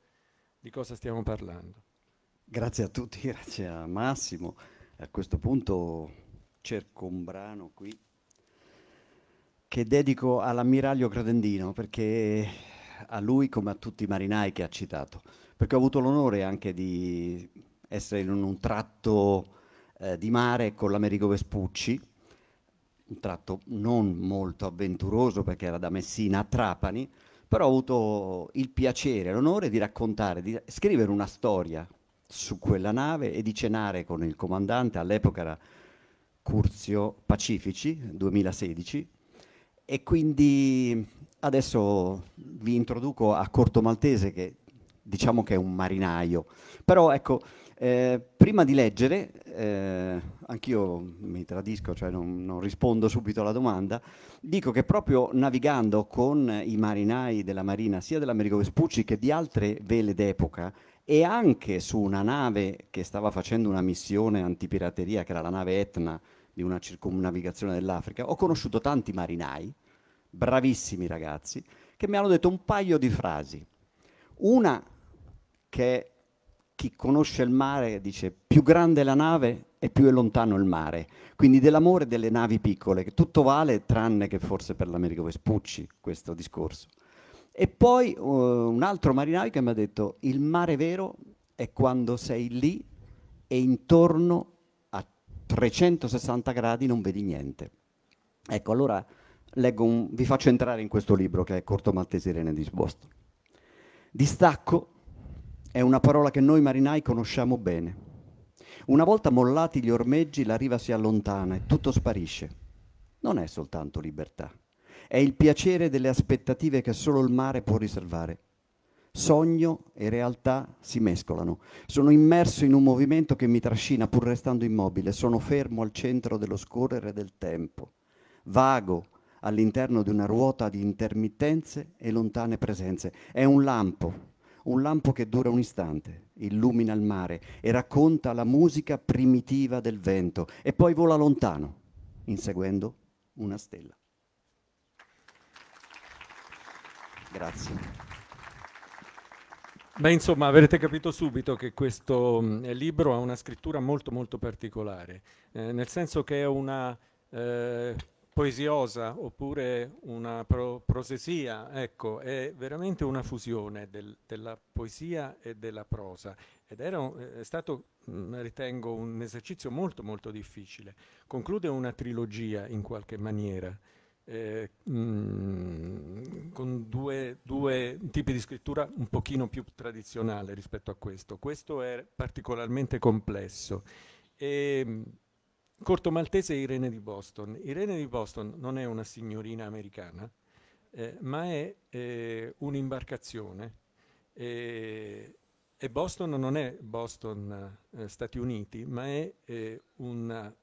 di cosa stiamo parlando. Grazie a tutti, grazie a Massimo. A questo punto cerco un brano qui che dedico all'ammiraglio Credendino perché a lui come a tutti i marinai che ha citato, perché ho avuto l'onore anche di essere in un tratto eh, di mare con l'Americo Vespucci, un tratto non molto avventuroso perché era da Messina a Trapani, però ho avuto il piacere, l'onore di raccontare, di scrivere una storia su quella nave e di cenare con il comandante, all'epoca era Curzio Pacifici, 2016, e quindi adesso vi introduco a Corto Maltese che diciamo che è un marinaio, però ecco, eh, prima di leggere, eh, anch'io mi tradisco, cioè non, non, rispondo subito alla domanda, dico che proprio navigando con i marinai della Marina, sia dell'Americo Vespucci che di altre vele d'epoca, e anche su una nave che stava facendo una missione antipirateria, che era la nave Etna di una circumnavigazione dell'Africa, ho conosciuto tanti marinai, bravissimi ragazzi, che mi hanno detto un paio di frasi. Una che chi conosce il mare dice più grande la nave e più è lontano il mare, quindi dell'amore delle navi piccole, che tutto vale tranne che forse per l'Americo Vespucci questo discorso. E poi uh, un altro marinaio che mi ha detto il mare vero è quando sei lì e intorno a 360 gradi non vedi niente. Ecco, allora un, vi faccio entrare in questo libro che è Corto Maltese Irene di Sbosto. Distacco è una parola che noi marinai conosciamo bene. Una volta mollati gli ormeggi la riva si allontana e tutto sparisce. Non è soltanto libertà, è il piacere delle aspettative che solo il mare può riservare. Sogno e realtà si mescolano. Sono immerso in un movimento che mi trascina pur restando immobile. Sono fermo al centro dello scorrere del tempo. Vago all'interno di una ruota di intermittenze e lontane presenze. È un lampo, un lampo che dura un istante, illumina il mare e racconta la musica primitiva del vento e poi vola lontano, inseguendo una stella. Grazie. Beh, insomma, avrete capito subito che questo mh, libro ha una scrittura molto molto particolare, eh, nel senso che è una eh, poesiosa oppure una pro prosesia, ecco, è veramente una fusione del, della poesia e della prosa ed era, è stato, mh, ritengo, un esercizio molto molto difficile. Conclude una trilogia in qualche maniera. Eh, mm, con due, due, tipi di scrittura un pochino più tradizionale rispetto a questo. Questo è particolarmente complesso. E, ehm, Corto Maltese e Irene di Boston. Irene di Boston non è una signorina americana, eh, ma è eh, un'imbarcazione. Eh, e Boston non è Boston, eh, Stati Uniti, ma è eh, una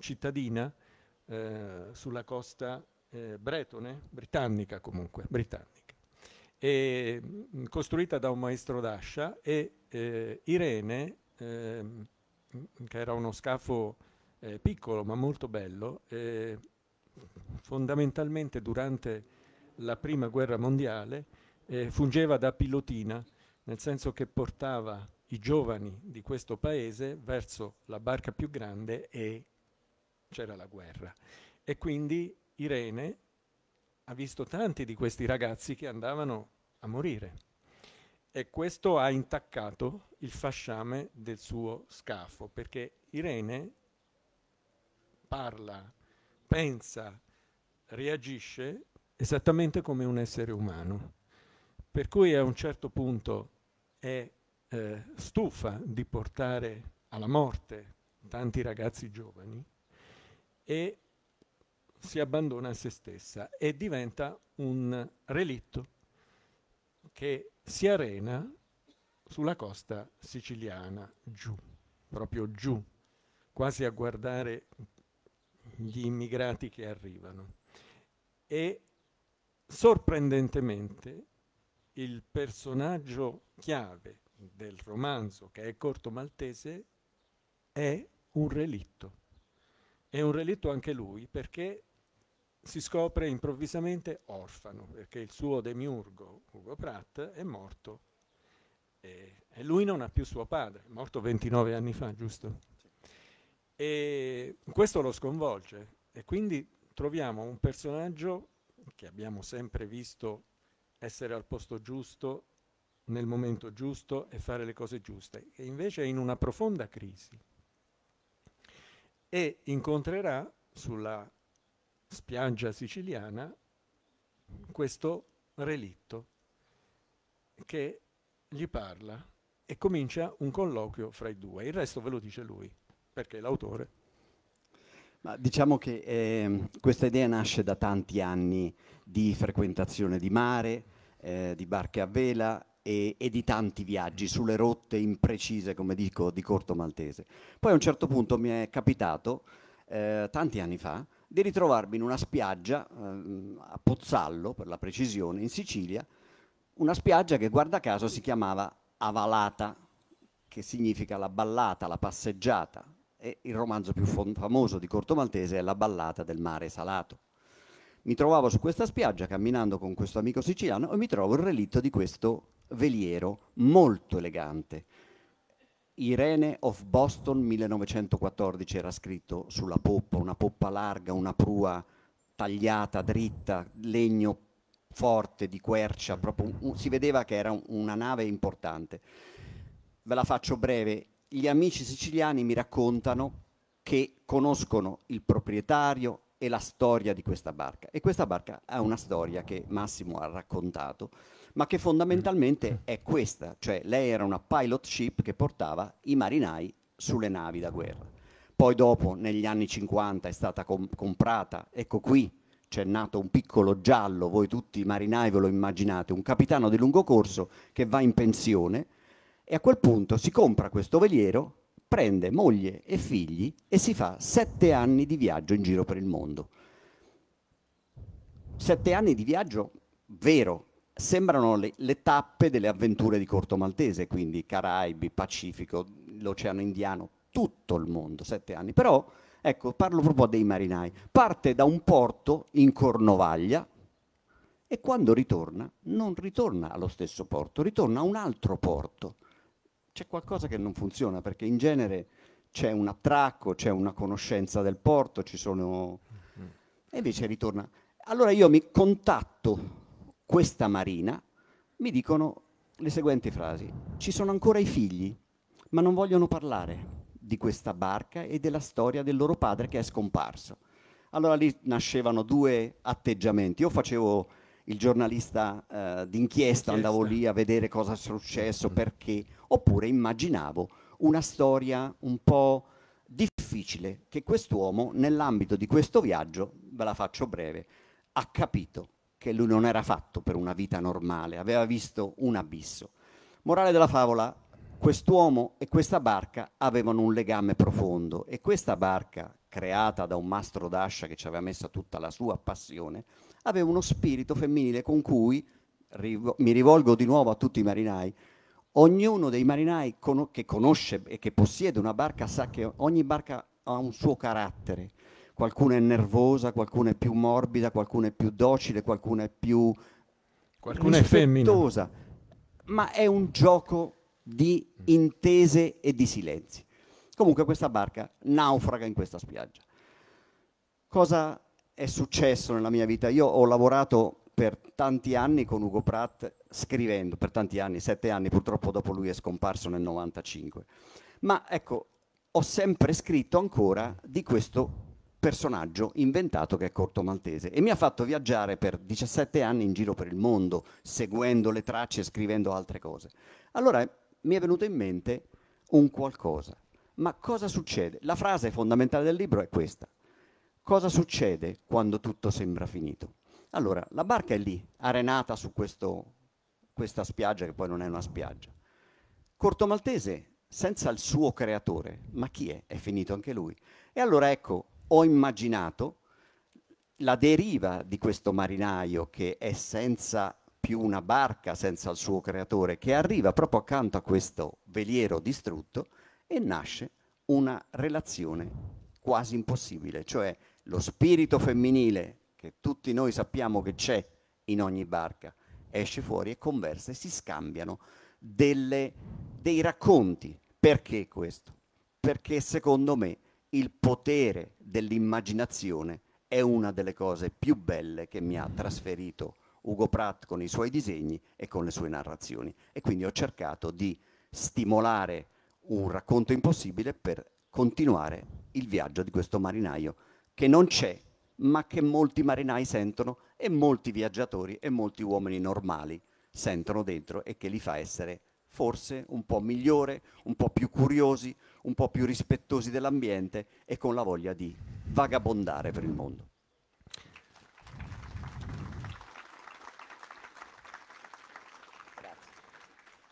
cittadina sulla costa eh, bretone, britannica comunque, britannica, e, mm, costruita da un maestro d'ascia e eh, Irene, eh, che era uno scafo eh, piccolo ma molto bello, fondamentalmente durante la prima guerra mondiale eh, fungeva da pilotina, nel senso che portava i giovani di questo paese verso la barca più grande e c'era la guerra. E quindi Irene ha visto tanti di questi ragazzi che andavano a morire e questo ha intaccato il fasciame del suo scafo perché Irene parla, pensa, reagisce esattamente come un essere umano per cui a un certo punto è eh, stufa di portare alla morte tanti ragazzi giovani e si abbandona a se stessa e diventa un relitto che si arena sulla costa siciliana, giù, proprio giù, quasi a guardare gli immigrati che arrivano. E sorprendentemente il personaggio chiave del romanzo, che è Corto Maltese, è un relitto. È un relitto anche lui perché si scopre improvvisamente orfano perché il suo demiurgo Ugo Pratt è morto e, e lui non ha più suo padre, morto 29 anni fa, giusto? E questo lo sconvolge e quindi troviamo un personaggio che abbiamo sempre visto essere al posto giusto, nel momento giusto e fare le cose giuste, e invece è in una profonda crisi e incontrerà sulla spiaggia siciliana questo relitto che gli parla e comincia un colloquio fra i due. Il resto ve lo dice lui, perché è l'autore. Ma diciamo che eh, questa idea nasce da tanti anni di frequentazione di mare, eh, di barche a vela e, e, di tanti viaggi sulle rotte imprecise, come dico, di Corto Maltese. Poi a un certo punto mi è capitato, eh, tanti anni fa, di ritrovarmi in una spiaggia, ehm, a Pozzallo per la precisione, in Sicilia, una spiaggia che guarda caso si chiamava Avalata, che significa la ballata, la passeggiata. E il romanzo più famoso di Corto Maltese è La ballata del mare salato. Mi trovavo su questa spiaggia camminando con questo amico siciliano e mi trovo il relitto di questo veliero molto elegante, Irene of Boston 1914 era scritto sulla poppa, una poppa larga, una prua tagliata, dritta, legno forte di quercia, un, si vedeva che era una nave importante. Ve la faccio breve, gli amici siciliani mi raccontano che conoscono il proprietario e la storia di questa barca e questa barca ha una storia che Massimo ha raccontato ma che fondamentalmente mm. è questa, cioè lei era una pilot ship che portava i marinai sulle navi da guerra. Poi dopo, negli anni 50, è stata comp- comprata, ecco qui c'è nato un piccolo giallo, voi tutti i marinai ve lo immaginate, un capitano di lungo corso che va in pensione e a quel punto si compra questo veliero, prende moglie e figli e si fa sette anni di viaggio in giro per il mondo. Sette anni di viaggio vero, sembrano le, le, tappe delle avventure di Corto Maltese, quindi Caraibi, Pacifico, l'Oceano Indiano, tutto il mondo, sette anni. Però, ecco, parlo proprio dei marinai. Parte da un porto in Cornovaglia e quando ritorna, non ritorna allo stesso porto, ritorna a un altro porto. C'è qualcosa che non funziona perché in genere c'è un attracco, c'è una conoscenza del porto, ci sono... Mm. E invece ritorna. Allora io mi contatto questa Marina, mi dicono le seguenti frasi. Ci sono ancora i figli, ma non vogliono parlare di questa barca e della storia del loro padre che è scomparso. Allora lì nascevano due atteggiamenti. Io facevo il giornalista eh, d'inchiesta, andavo lì a vedere cosa è successo, mm. perché, oppure immaginavo una storia un po' difficile che quest'uomo nell'ambito di questo viaggio, ve la faccio breve, ha capito che lui non era fatto per una vita normale, aveva visto un abisso. Morale della favola, quest'uomo e questa barca avevano un legame profondo e questa barca, creata da un mastro d'ascia che ci aveva messo tutta la sua passione, aveva uno spirito femminile con cui, mi rivolgo di nuovo a tutti i marinai, ognuno dei marinai che conosce e che possiede una barca sa che ogni barca ha un suo carattere qualcuno è nervosa, qualcuno è più morbida, qualcuno è più docile, qualcuno è più qualcuno è femmina. Ma è un gioco di intese e di silenzi. Comunque questa barca naufraga in questa spiaggia. Cosa è successo nella mia vita? Io ho lavorato per tanti anni con Ugo Pratt scrivendo, per tanti anni, sette anni, purtroppo dopo lui è scomparso nel 95. Ma ecco, ho sempre scritto ancora di questo personaggio inventato che è Corto Maltese e mi ha fatto viaggiare per 17 anni in giro per il mondo, seguendo le tracce e scrivendo altre cose. Allora mi è venuto in mente un qualcosa. Ma cosa succede? La frase fondamentale del libro è questa. Cosa succede quando tutto sembra finito? Allora, la barca è lì, arenata su questo, questa spiaggia che poi non è una spiaggia. Corto Maltese, senza il suo creatore, ma chi è? È finito anche lui. E allora ecco, ho immaginato la deriva di questo marinaio che è senza più una barca, senza il suo creatore, che arriva proprio accanto a questo veliero distrutto e nasce una relazione quasi impossibile, cioè lo spirito femminile che tutti noi sappiamo che c'è in ogni barca esce fuori e conversa e si scambiano delle, dei racconti. Perché questo? Perché secondo me il potere dell'immaginazione è una delle cose più belle che mi ha trasferito Ugo Pratt con i suoi disegni e con le sue narrazioni. E quindi ho cercato di stimolare un racconto impossibile per continuare il viaggio di questo marinaio che non c'è, ma che molti marinai sentono e molti viaggiatori e molti uomini normali sentono dentro e che li fa essere forse un po' migliore, un po' più curiosi, un po' più rispettosi dell'ambiente e con la voglia di vagabondare per il mondo.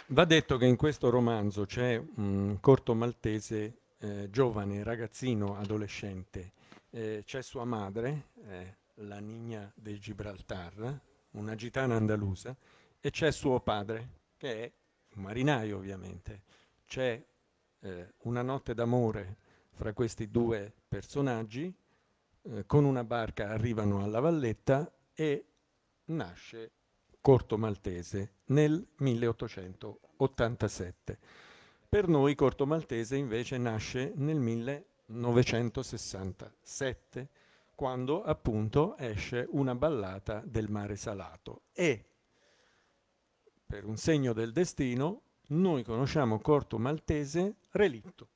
Va detto che in questo romanzo c'è un corto maltese eh, giovane, ragazzino, adolescente, eh, c'è sua madre, eh, la Nina del Gibraltar, una gitana andalusa, e c'è suo padre, che è un marinaio ovviamente, c'è eh, una notte d'amore fra questi due personaggi, eh, con una barca arrivano alla valletta e nasce Corto Maltese nel 1887. Per noi Corto Maltese invece nasce nel 1967, quando appunto esce una ballata del mare salato e per un segno del destino noi conosciamo Corto Maltese relitto,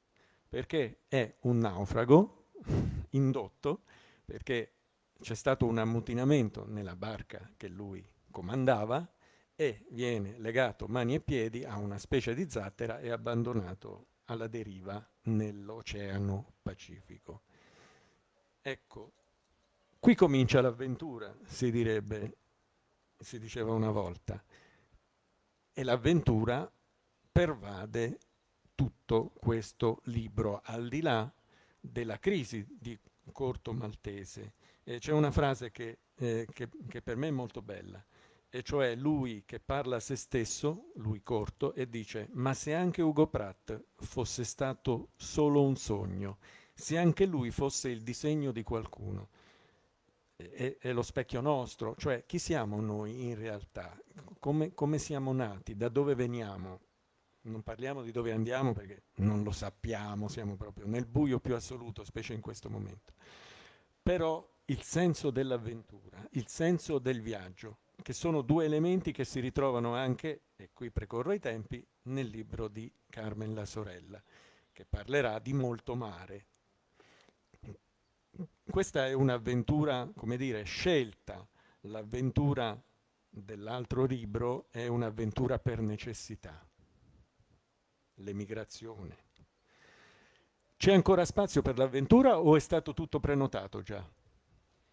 perché è un naufrago indotto, perché c'è stato un ammutinamento nella barca che lui comandava e viene legato mani e piedi a una specie di zattera e abbandonato alla deriva nell'Oceano Pacifico. Ecco, qui comincia l'avventura, si direbbe, si diceva una volta. E l'avventura pervade tutto questo libro, al di là della crisi di Corto Maltese. Eh, c'è una frase che, eh, che, che per me è molto bella, e cioè lui che parla a se stesso, lui Corto, e dice ma se anche Ugo Pratt fosse stato solo un sogno, se anche lui fosse il disegno di qualcuno, è, è, lo specchio nostro, cioè chi siamo noi in realtà, come, come siamo nati, da dove veniamo, non parliamo di dove andiamo perché non lo sappiamo, siamo proprio nel buio più assoluto, specie in questo momento. Però il senso dell'avventura, il senso del viaggio, che sono due elementi che si ritrovano anche, e qui precorro i tempi, nel libro di Carmen la sorella, che parlerà di molto mare. Questa è un'avventura, come dire, scelta, l'avventura dell'altro libro è un'avventura per necessità l'emigrazione. C'è ancora spazio per l'avventura o è stato tutto prenotato già?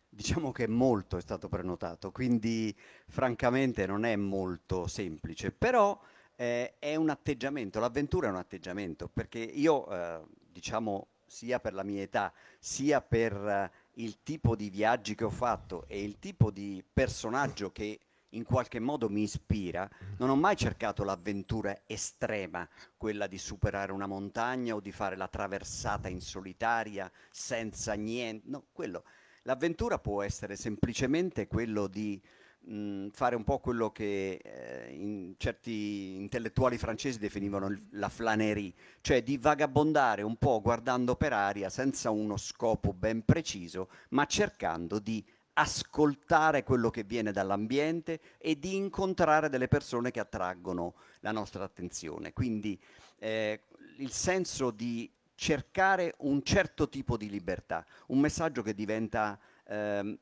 Diciamo che molto è stato prenotato, quindi francamente non è molto semplice, però eh, è un atteggiamento, l'avventura è un atteggiamento, perché io, eh, diciamo, sia per la mia età, sia per eh, il tipo di viaggi che ho fatto e il tipo di personaggio che in qualche modo mi ispira, mm-hmm. non ho mai cercato l'avventura estrema, quella di superare una montagna o di fare la traversata in solitaria senza niente. No, quello. L'avventura può essere semplicemente quello di mh, mm, fare un po' quello che eh, in certi intellettuali francesi definivano il, la flânerie, cioè di vagabondare un po' guardando per aria senza uno scopo ben preciso, ma cercando di ascoltare quello che viene dall'ambiente e di incontrare delle persone che attraggono la nostra attenzione. Quindi eh, il senso di cercare un certo tipo di libertà, un messaggio che diventa eh,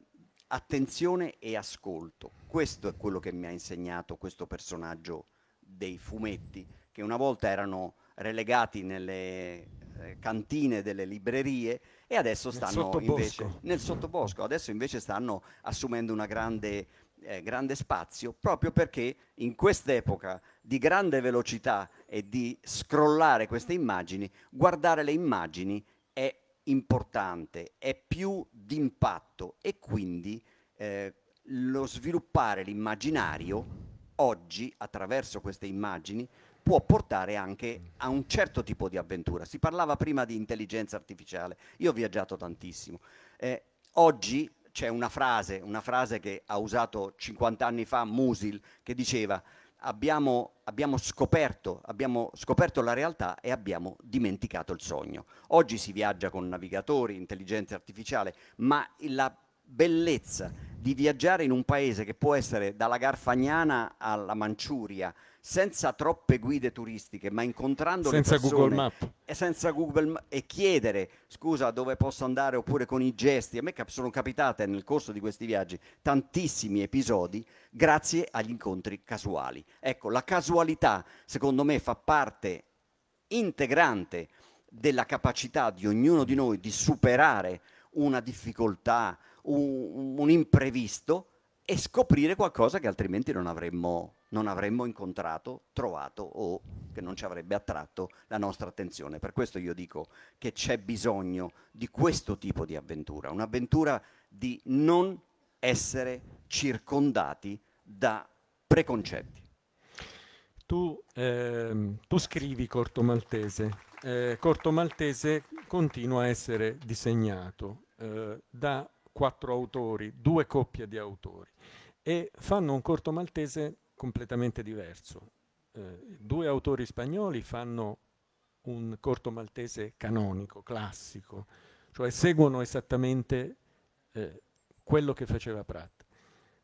attenzione e ascolto. Questo è quello che mi ha insegnato questo personaggio dei fumetti, che una volta erano relegati nelle eh, cantine delle librerie e adesso stanno nel invece nel sottobosco, adesso invece stanno assumendo un grande, eh, grande spazio proprio perché in quest'epoca di grande velocità e di scrollare queste immagini, guardare le immagini è importante, è più d'impatto e quindi eh, lo sviluppare l'immaginario oggi attraverso queste immagini può portare anche a un certo tipo di avventura. Si parlava prima di intelligenza artificiale, io ho viaggiato tantissimo. Eh, oggi c'è una frase, una frase che ha usato 50 anni fa Musil, che diceva abbiamo, abbiamo, scoperto, abbiamo scoperto la realtà e abbiamo dimenticato il sogno. Oggi si viaggia con navigatori, intelligenza artificiale, ma la bellezza di viaggiare in un paese che può essere dalla Garfagnana alla Manciuria, senza troppe guide turistiche, ma incontrando senza le persone Google Map. e senza Google Map e chiedere scusa dove posso andare oppure con i gesti. A me cap- sono capitate nel corso di questi viaggi tantissimi episodi grazie agli incontri casuali. Ecco, la casualità secondo me fa parte integrante della capacità di ognuno di noi di superare una difficoltà, un, un imprevisto e scoprire qualcosa che altrimenti non avremmo, non avremmo, incontrato, trovato o che non ci avrebbe attratto la nostra attenzione. Per questo io dico che c'è bisogno di questo tipo di avventura, un'avventura di non essere circondati da preconcetti. Tu, eh, tu scrivi Corto Maltese, eh, Corto Maltese continua a essere disegnato eh, da quattro autori, due coppie di autori, e fanno un corto maltese completamente diverso. Eh, due autori spagnoli fanno un corto maltese canonico, classico, cioè seguono esattamente eh, quello che faceva Pratt.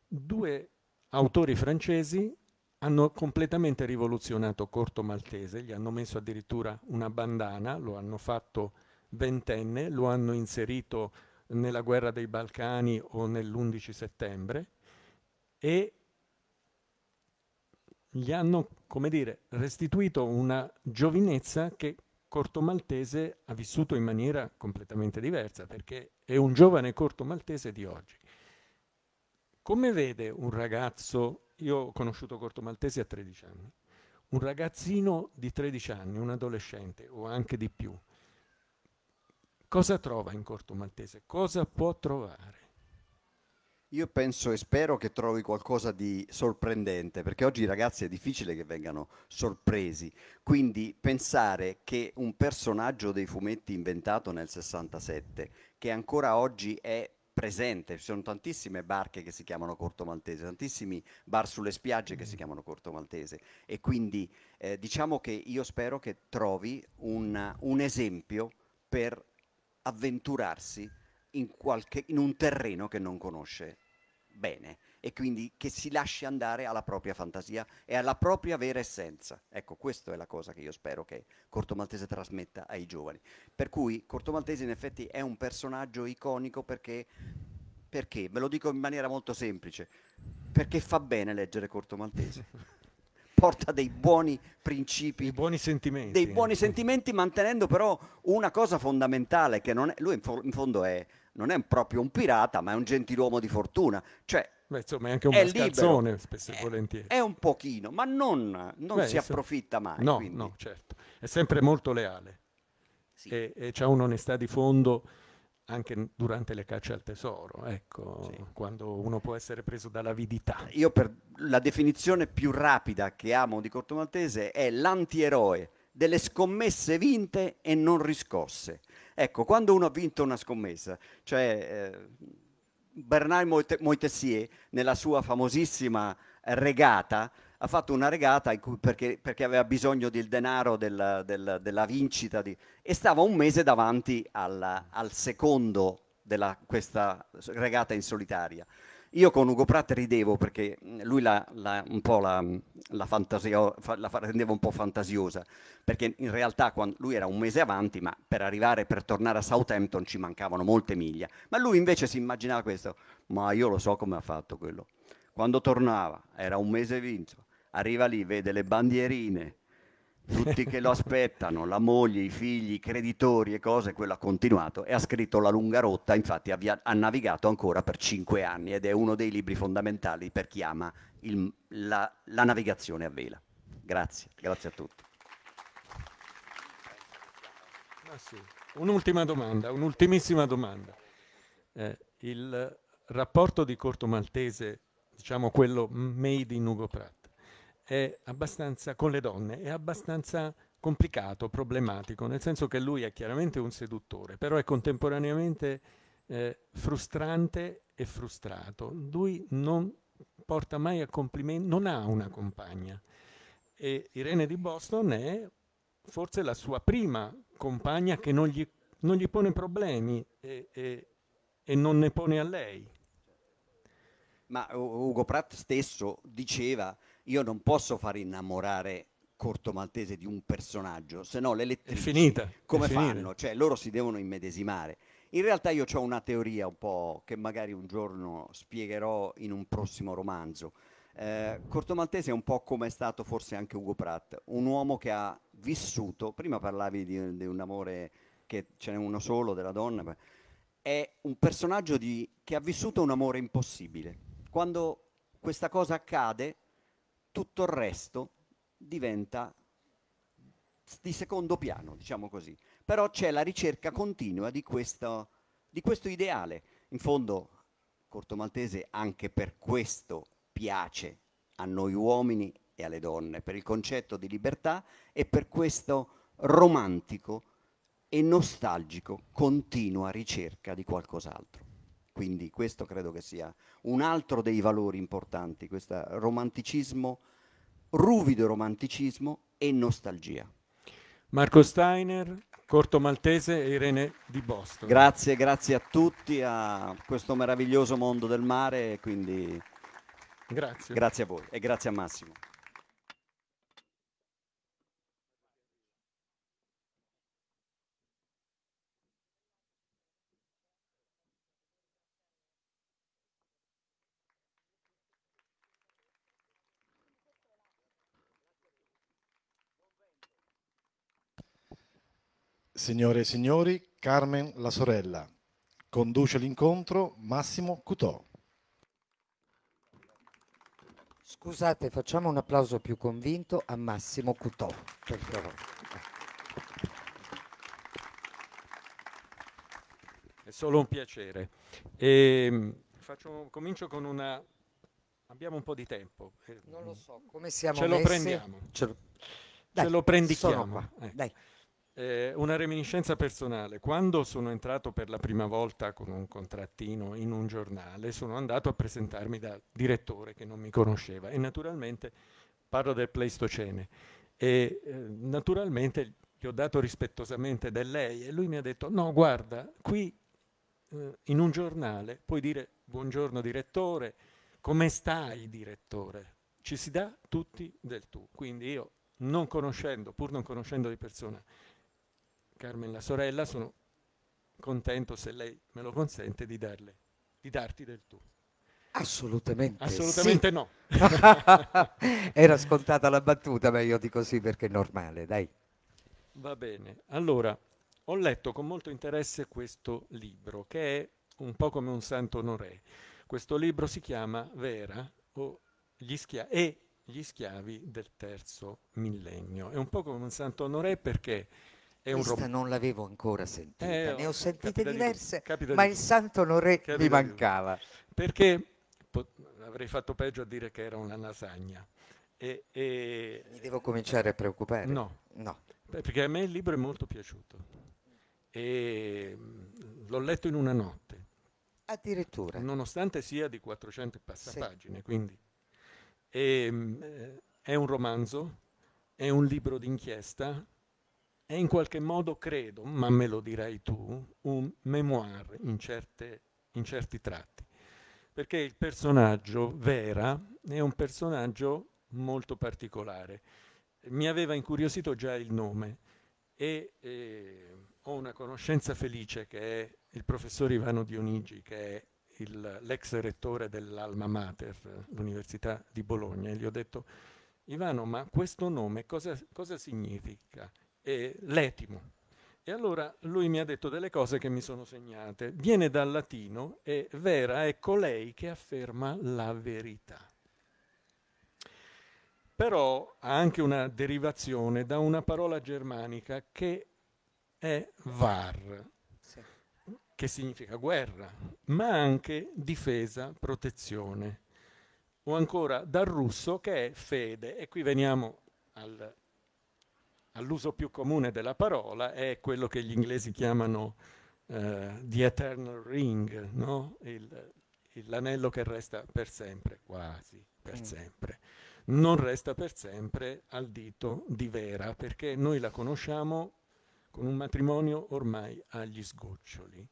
Due autori francesi hanno completamente rivoluzionato corto maltese, gli hanno messo addirittura una bandana, lo hanno fatto ventenne, lo hanno inserito nella guerra dei Balcani o nell'11 settembre e gli hanno, come dire, restituito una giovinezza che Corto Maltese ha vissuto in maniera completamente diversa, perché è un giovane Corto Maltese di oggi. Come vede un ragazzo, io ho conosciuto Corto Maltese a 13 anni, un ragazzino di 13 anni, un adolescente o anche di più, Cosa trova in Corto Maltese? Cosa può trovare? Io penso e spero che trovi qualcosa di sorprendente, perché oggi i ragazzi è difficile che vengano sorpresi. Quindi pensare che un personaggio dei fumetti inventato nel 67, che ancora oggi è presente, ci sono tantissime barche che si chiamano Corto Maltese, tantissimi bar sulle spiagge che si mm. chiamano Corto Maltese e quindi eh, diciamo che io spero che trovi un, un esempio per avventurarsi in, qualche, in un terreno che non conosce bene e quindi che si lasci andare alla propria fantasia e alla propria vera essenza. Ecco, questa è la cosa che io spero che Corto Maltese trasmetta ai giovani. Per cui Corto Maltese in effetti è un personaggio iconico perché, perché ve lo dico in maniera molto semplice, perché fa bene leggere Corto Maltese. porta dei buoni principi, dei buoni sentimenti, dei buoni sentimenti mantenendo però una cosa fondamentale che non è, lui in, fo- in fondo è, non è proprio un pirata, ma è un gentiluomo di fortuna, cioè Beh, insomma, è anche un è mascalzone, spesso e volentieri. È un pochino, ma non, non Beh, si approfitta mai. No, quindi. no, certo. È sempre molto leale. Sì. E, e c'è un'onestà di fondo anche durante le cacce al tesoro, ecco, sì. quando uno può essere preso dall'avidità. Io per la definizione più rapida che amo di Corto Maltese è l'antieroe delle scommesse vinte e non riscosse. Ecco, quando uno ha vinto una scommessa, cioè eh, Bernard Moitessier nella sua famosissima regata ha fatto una regata perché, perché, aveva bisogno del denaro della, della, della vincita di, e stava un mese davanti alla, al secondo della questa regata in solitaria. Io con Ugo Pratt ridevo perché lui la, la, un po la, la, fantasio, la rendeva un po' fantasiosa, perché in realtà lui era un mese avanti, ma per arrivare, per tornare a Southampton ci mancavano molte miglia. Ma lui invece si immaginava questo, ma io lo so come ha fatto quello. Quando tornava era un mese vinto, arriva lì, vede le bandierine, tutti che lo aspettano, la moglie, i figli, i creditori e cose, quello ha continuato e ha scritto La lunga rotta, infatti ha, via- ha navigato ancora per cinque anni ed è uno dei libri fondamentali per chi ama il, la, la navigazione a vela. Grazie, grazie a tutti. Ah, sì. Un'ultima domanda, un'ultimissima domanda. Eh, il rapporto di Corto Maltese, diciamo quello made in Ugo Prato, con le donne è abbastanza complicato, problematico, nel senso che lui è chiaramente un seduttore, però è contemporaneamente eh, frustrante e frustrato. Lui non porta mai a complimento, non ha una compagna. E Irene di Boston è forse la sua prima compagna che non gli, non gli pone problemi e, e, e non ne pone a lei. Ma Ugo Pratt stesso diceva io non posso far innamorare Corto Maltese di un personaggio, se no le lettrici... È finita. Come fanno? Cioè loro si devono immedesimare. In realtà io ho una teoria un po' che magari un giorno spiegherò in un prossimo romanzo. Eh, Corto Maltese è un po' come è stato forse anche Ugo Pratt, un uomo che ha vissuto, prima parlavi di, di un amore che ce n'è uno solo della donna, è un personaggio di, che ha vissuto un amore impossibile. Quando questa cosa accade, tutto il resto diventa di secondo piano, diciamo così. Però c'è la ricerca continua di questo, di questo ideale. In fondo, Corto Maltese anche per questo piace a noi uomini e alle donne, per il concetto di libertà e per questo romantico e nostalgico continua ricerca di qualcos'altro. Quindi questo credo che sia un altro dei valori importanti, questo romanticismo, ruvido romanticismo e nostalgia. Marco Steiner, Corto Maltese e Irene Di Boston. Grazie, grazie a tutti, a questo meraviglioso mondo del mare, quindi grazie, grazie a voi e grazie a Massimo. Signore e signori, Carmen la sorella. Conduce l'incontro Massimo Cutò. Scusate, facciamo un applauso più convinto a Massimo Cutò, per favore. È solo un piacere. Ehm, faccio, comincio con una... Abbiamo un po' di tempo. Non lo so, come siamo Ce messi? lo prendiamo. Ce lo, Dai, Ce lo prendiamo. Ecco. Dai. Eh, una reminiscenza personale. Quando sono entrato per la prima volta con un contrattino in un giornale, sono andato a presentarmi da direttore che non mi conosceva e naturalmente parlo del Pleistocene e eh, naturalmente gli ho dato rispettosamente del lei e lui mi ha detto no guarda qui eh, in un giornale puoi dire buongiorno direttore, come stai direttore? Ci si dà tutti del tu, quindi io non conoscendo, pur non conoscendo di persona, Carmen la sorella, sono contento se lei me lo consente di, darle, di darti del tu. Assolutamente. Assolutamente sì. no. Era scontata la battuta, ma io dico sì perché è normale, dai. Va bene. Allora, ho letto con molto interesse questo libro, che è un po' come un santo onore. Questo libro si chiama Vera o gli schia- e gli schiavi del terzo millennio. È un po' come un santo onore perché questa rom... non l'avevo ancora sentita, eh, ne ho sentite diverse, ma il santo onore mi mancava. Perché pot... avrei fatto peggio a dire che era una lasagna. E, e... Mi devo cominciare a preoccupare? No. no. Beh, perché a me il libro è molto piaciuto. E mm, l'ho letto in una notte. Addirittura. Nonostante sia di 400 passapagine, sì. quindi. E, mm, eh, è un romanzo, è un libro d'inchiesta, è in qualche modo, credo, ma me lo dirai tu, un memoir in, certe, in certi tratti, perché il personaggio Vera è un personaggio molto particolare. Mi aveva incuriosito già il nome e eh, ho una conoscenza felice che è il professor Ivano Dionigi, che è l'ex rettore dell'Alma Mater, l'Università di Bologna, e gli ho detto, Ivano, ma questo nome cosa, cosa significa? eh, l'etimo. E allora lui mi ha detto delle cose che mi sono segnate. Viene dal latino e vera è colei ecco che afferma la verità. Però ha anche una derivazione da una parola germanica che è var, sì. che significa guerra, ma anche difesa, protezione. O ancora dal russo che è fede. E qui veniamo al all'uso più comune della parola è quello che gli inglesi chiamano eh, the eternal ring, no? il, l'anello che resta per sempre, quasi per mm. sempre. Non resta per sempre al dito di Vera, perché noi la conosciamo con un matrimonio ormai agli sgoccioli.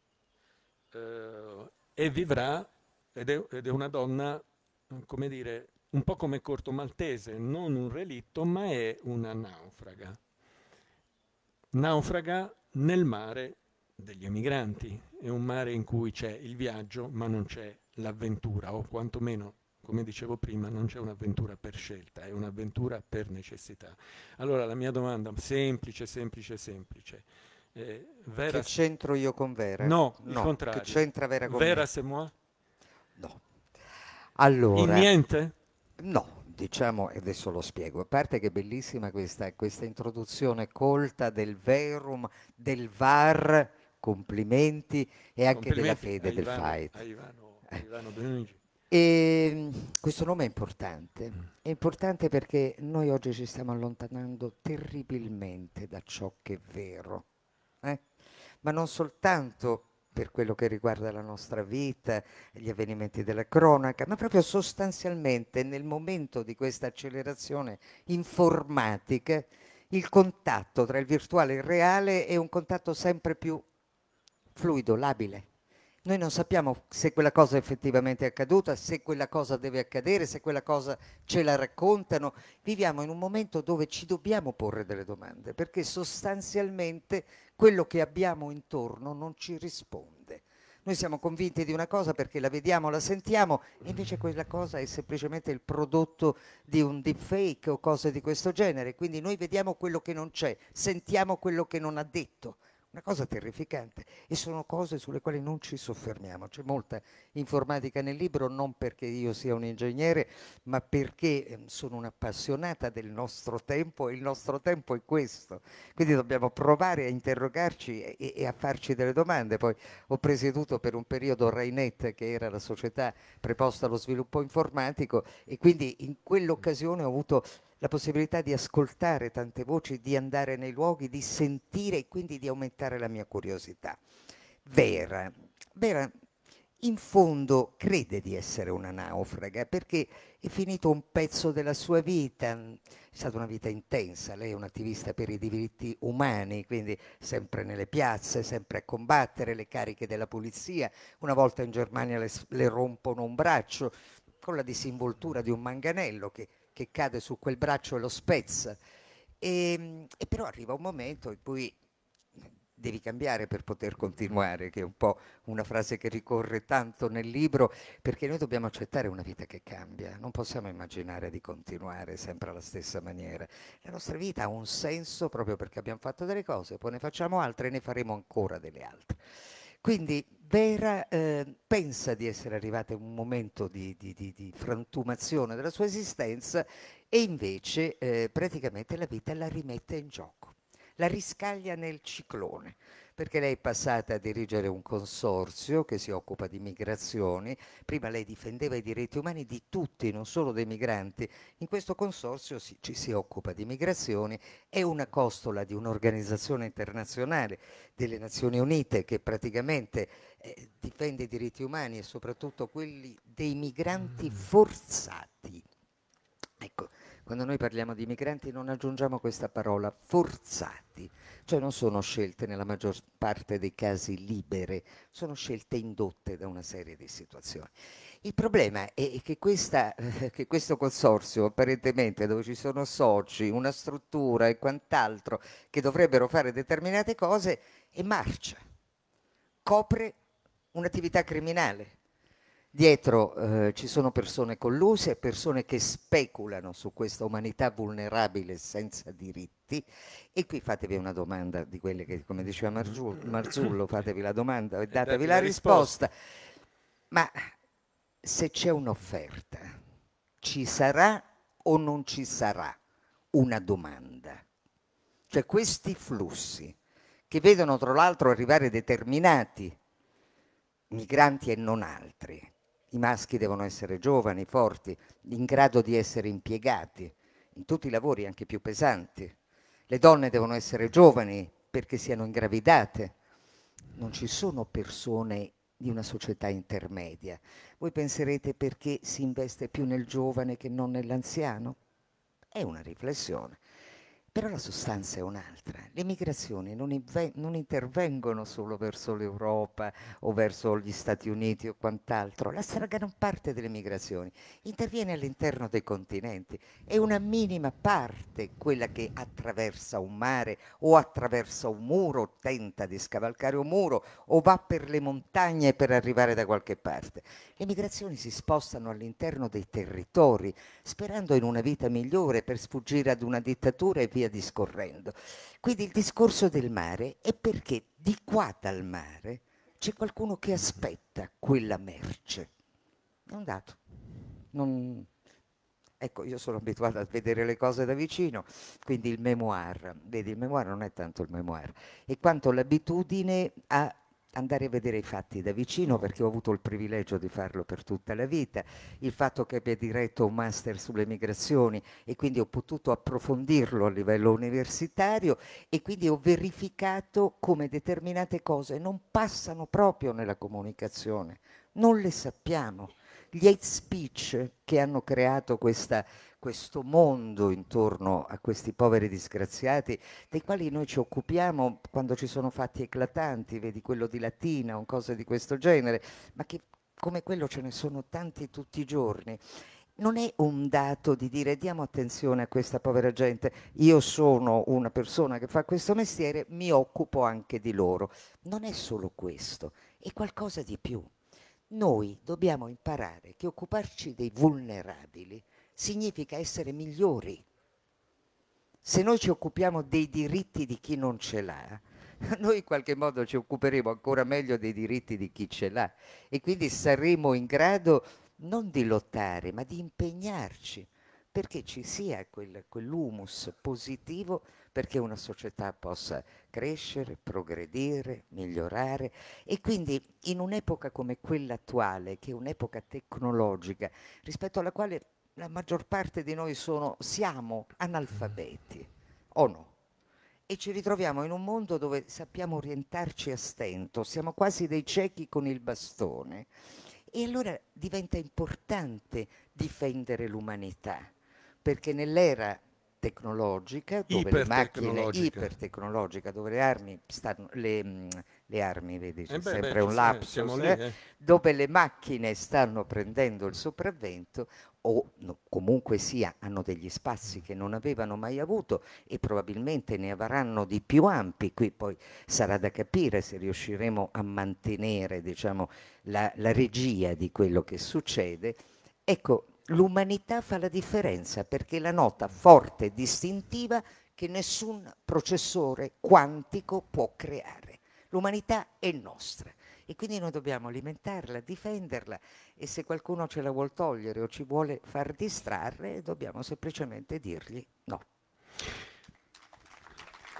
Eh, e vivrà, ed è, ed è una donna, come dire, un po' come Corto Maltese, non un relitto, ma è una naufraga naufraga nel mare degli emigranti. È un mare in cui c'è il viaggio ma non c'è l'avventura o quantomeno come dicevo prima, non c'è un'avventura per scelta, è un'avventura per necessità. Allora la mia domanda, semplice, semplice, semplice. Eh, Vera... Che c'entro io con Vera? No, no il contrario. Che c'entra Vera con Vera? Vera, c'est moi? No. Allora... In niente? No diciamo, e adesso lo spiego, a parte che è bellissima questa, questa introduzione colta del verum, del var, complimenti e anche complimenti della fede del Ivano, fight. A Ivano, a Ivano e, ehm, questo nome è importante, mm. è importante perché noi oggi ci stiamo allontanando terribilmente da ciò che è vero, eh? ma non soltanto per quello che riguarda la nostra vita, gli avvenimenti della cronaca, ma proprio sostanzialmente nel momento di questa accelerazione informatica il contatto tra il virtuale e il reale è un contatto sempre più fluido, labile noi non sappiamo se quella cosa è effettivamente accaduta, se quella cosa deve accadere, se quella cosa ce la raccontano. Viviamo in un momento dove ci dobbiamo porre delle domande, perché sostanzialmente quello che abbiamo intorno non ci risponde. Noi siamo convinti di una cosa perché la vediamo, la sentiamo, invece quella cosa è semplicemente il prodotto di un deepfake o cose di questo genere. Quindi noi vediamo quello che non c'è, sentiamo quello che non ha detto una cosa terrificante e sono cose sulle quali non ci soffermiamo. C'è molta informatica nel libro, non perché io sia un ingegnere, ma perché ehm, sono un'appassionata del nostro tempo e il nostro tempo è questo. Quindi dobbiamo provare a interrogarci e, e a farci delle domande. Poi ho presieduto per un periodo Rainet, che era la società preposta allo sviluppo informatico, e quindi in quell'occasione ho avuto la possibilità di ascoltare tante voci, di andare nei luoghi, di sentire e quindi di aumentare la mia curiosità. Vera, Vera in fondo crede di essere una naufraga perché è finito un pezzo della sua vita, è stata una vita intensa, lei è un attivista per i diritti umani, quindi sempre nelle piazze, sempre a combattere le cariche della polizia, una volta in Germania le, le rompono un braccio con la disinvoltura di un manganello che che cade su quel braccio e lo spezza. E, ehm, e però arriva un momento in cui devi cambiare per poter continuare, che è un po' una frase che ricorre tanto nel libro, perché noi dobbiamo accettare una vita che cambia, non possiamo immaginare di continuare sempre alla stessa maniera. La nostra vita ha un senso proprio perché abbiamo fatto delle cose, poi ne facciamo altre e ne faremo ancora delle altre. Quindi Pera eh, pensa di essere arrivata in un momento di, di, di, di frantumazione della sua esistenza e invece eh, praticamente la vita la rimette in gioco, la riscaglia nel ciclone perché lei è passata a dirigere un consorzio che si occupa di migrazioni, prima lei difendeva i diritti umani di tutti, non solo dei migranti, in questo consorzio si, ci si occupa di migrazioni, è una costola di un'organizzazione internazionale delle Nazioni Unite che praticamente eh, difende i diritti umani e soprattutto quelli dei migranti mm. forzati. Ecco, quando noi parliamo di migranti non aggiungiamo questa parola, forzati, cioè non sono scelte nella maggior parte dei casi libere, sono scelte indotte da una serie di situazioni. Il problema è che, questa, che questo consorzio, apparentemente, dove ci sono soci, una struttura e quant'altro, che dovrebbero fare determinate cose, è marcia, copre un'attività criminale Dietro eh, ci sono persone colluse, persone che speculano su questa umanità vulnerabile senza diritti. E qui fatevi una domanda di quelle che, come diceva Marzullo, mm. fatevi la domanda e datevi la, risposta. risposta. Ma se c'è un'offerta, ci sarà o non ci sarà una domanda? Cioè questi flussi che vedono tra l'altro arrivare determinati migranti e non altri, i maschi devono essere giovani, forti, in grado di essere impiegati in tutti i lavori anche più pesanti. Le donne devono essere giovani perché siano ingravidate. Non ci sono persone di una società intermedia. Voi penserete perché si investe più nel giovane che non nell'anziano? È una riflessione. Però la sostanza è un'altra. Le migrazioni non, non, intervengono solo verso l'Europa o verso gli Stati Uniti o quant'altro. La stragrande parte delle migrazioni interviene all'interno dei continenti. È una minima parte quella che attraversa un mare o attraversa un muro, tenta di scavalcare un muro o va per le montagne per arrivare da qualche parte. Le migrazioni si spostano all'interno dei territori sperando in una vita migliore per sfuggire ad una dittatura e via via discorrendo. Quindi il discorso del mare è perché di qua dal mare c'è qualcuno che aspetta quella merce. È un dato. Non... Ecco, io sono abituata a vedere le cose da vicino, quindi il memoir, vedi, il memoir non è tanto il memoir, è quanto l'abitudine a andare a vedere i fatti da vicino perché ho avuto il privilegio di farlo per tutta la vita, il fatto che abbia diretto un master sulle migrazioni e quindi ho potuto approfondirlo a livello universitario e quindi ho verificato come determinate cose non passano proprio nella comunicazione, non le sappiamo gli hate speech che hanno creato questa, questo mondo intorno a questi poveri disgraziati, dei quali noi ci occupiamo quando ci sono fatti eclatanti, vedi quello di Latina o cose di questo genere, ma che come quello ce ne sono tanti tutti i giorni. Non è un dato di dire diamo attenzione a questa povera gente, io sono una persona che fa questo mestiere, mi occupo anche di loro. Non è solo questo, è qualcosa di più. Noi dobbiamo imparare che occuparci dei vulnerabili significa essere migliori. Se noi ci occupiamo dei diritti di chi non ce l'ha, noi in qualche modo ci occuperemo ancora meglio dei diritti di chi ce l'ha e quindi saremo in grado non di lottare, ma di impegnarci perché ci sia quel, quell'humus positivo perché una società possa crescere, progredire, migliorare e quindi in un'epoca come quella attuale, che è un'epoca tecnologica, rispetto alla quale la maggior parte di noi sono, siamo analfabeti o no? E ci ritroviamo in un mondo dove sappiamo orientarci a stento, siamo quasi dei ciechi con il bastone. E allora diventa importante difendere l'umanità, perché nell'era tecnologica, dove le macchine ipertecnologiche, dove le armi stanno, le, le armi, vedi, eh beh, sempre beh, un lapsus, lì, eh, eh. dove le macchine stanno prendendo il sopravvento o no, comunque sia hanno degli spazi che non avevano mai avuto e probabilmente ne avranno di più ampi, qui poi sarà da capire se riusciremo a mantenere diciamo, la, la regia di quello che succede. Ecco, L'umanità fa la differenza perché è la nota forte e distintiva che nessun processore quantico può creare. L'umanità è nostra e quindi noi dobbiamo alimentarla, difenderla e se qualcuno ce la vuol togliere o ci vuole far distrarre, dobbiamo semplicemente dirgli no.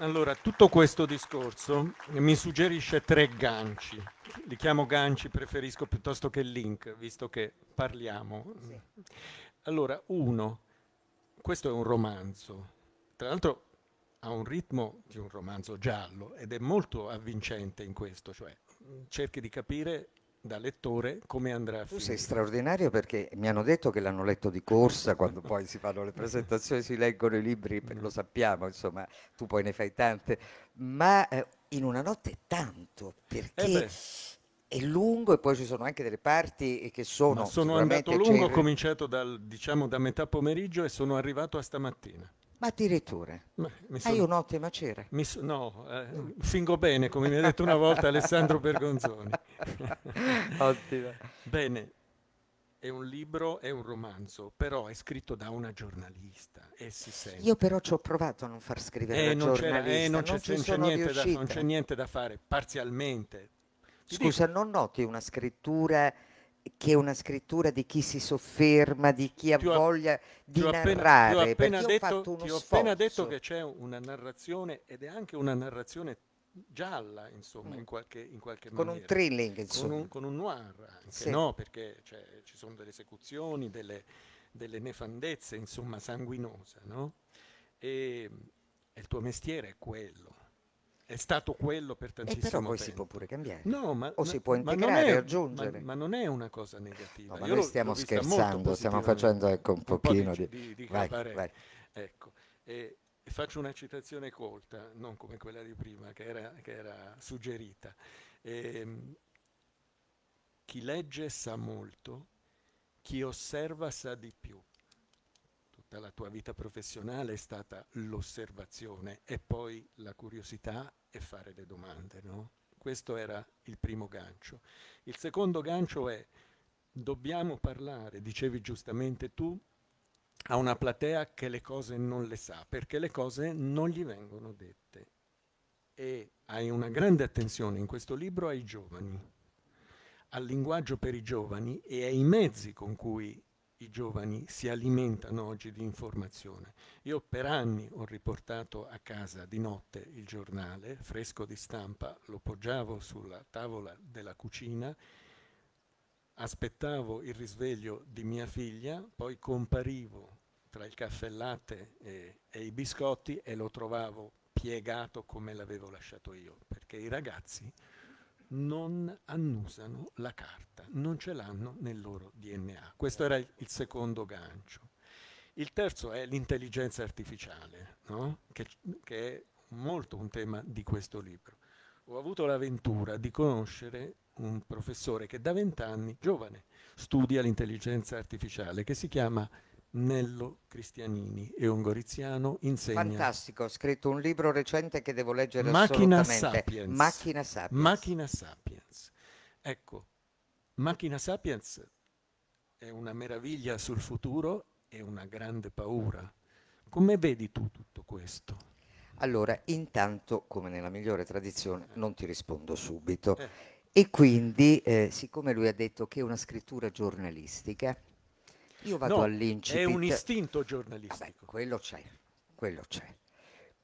Allora, tutto questo discorso mi suggerisce tre ganci. Li chiamo ganci, preferisco piuttosto che link, visto che parliamo. Sì. Allora, uno, questo è un romanzo. Tra l'altro ha un ritmo di un romanzo giallo ed è molto avvincente in questo, cioè cerchi di capire da lettore come andrà a finire. Tu sei straordinario perché mi hanno detto che l'hanno letto di corsa quando poi si fanno le presentazioni, si leggono i libri, mm. lo sappiamo, insomma, tu poi ne fai tante, ma eh, in una notte tanto perché... Eh è lungo e poi ci sono anche delle parti che sono... Ma sono andato lungo, ho cominciato dal, diciamo, da metà pomeriggio e sono arrivato a stamattina. Ma addirittura. Ma son... Hai un'ottima cera. Mi, no, eh, fingo bene, come mi ha detto una volta Alessandro Bergonzoni. Ottima. bene, è un libro, è un romanzo, però è scritto da una giornalista e si sente. Io però ci ho provato a non far scrivere eh, non eh, giornalista. Eh, non, non, c'è, c'è niente da, non c'è niente da fare, parzialmente. Ti Scusa, dico... non noti una scrittura che una scrittura di chi si sofferma, di chi ha voglia di appena, narrare. Appena, ho detto, ho ti ho sforzo. appena detto che c'è una narrazione ed è anche una narrazione gialla, insomma, mm. in, qualche, in qualche con maniera. Con un thrilling, insomma. Con un, con un noir anche, sì. no? Perché cioè, ci sono delle esecuzioni, delle, delle nefandezze, insomma, sanguinose, no? E, ehm, e il tuo mestiere è quello, è stato quello per eh, tantissimo tempo. E però poi tempo. si può pure cambiare. No, ma, o ma, si può integrare, è, aggiungere. Ma, ma, non è una cosa negativa. No, noi stiamo scherzando, stiamo facendo ecco, un, un pochino po di... di, di vai, vai. Ecco, e faccio una citazione colta, non come quella di prima, che era, che era suggerita. E, ehm, chi legge sa molto, chi osserva sa di più tutta la tua vita professionale è stata l'osservazione e poi la curiosità e fare le domande, no? Questo era il primo gancio. Il secondo gancio è dobbiamo parlare, dicevi giustamente tu, a una platea che le cose non le sa, perché le cose non gli vengono dette. E hai una grande attenzione in questo libro ai giovani, al linguaggio per i giovani e ai mezzi con cui i giovani si alimentano oggi di informazione. Io per anni ho riportato a casa di notte il giornale, fresco di stampa, lo poggiavo sulla tavola della cucina, aspettavo il risveglio di mia figlia, poi comparivo tra il caffè latte e, e i biscotti e lo trovavo piegato come l'avevo lasciato io, perché i ragazzi non annusano la carta, non ce l'hanno nel loro DNA. Questo era il secondo gancio. Il terzo è l'intelligenza artificiale, no? che, che è molto un tema di questo libro. Ho avuto la ventura di conoscere un professore che da vent'anni, giovane, studia l'intelligenza artificiale, che si chiama nello Cristianini è ungoriziano, insegna. Fantastico, ho scritto un libro recente che devo leggere assolutamente. Sapiens. Macchina Sapiens. Macchina Sapiens. Ecco, Macchina Sapiens è una meraviglia sul futuro e una grande paura. Come vedi tu tutto questo? Allora, intanto, come nella migliore tradizione, eh. non ti rispondo subito. Eh. E quindi, eh, siccome lui ha detto che è una scrittura giornalistica, io vado no, all'incipit. È un istinto giornalistico. Vabbè, quello c'è, quello c'è.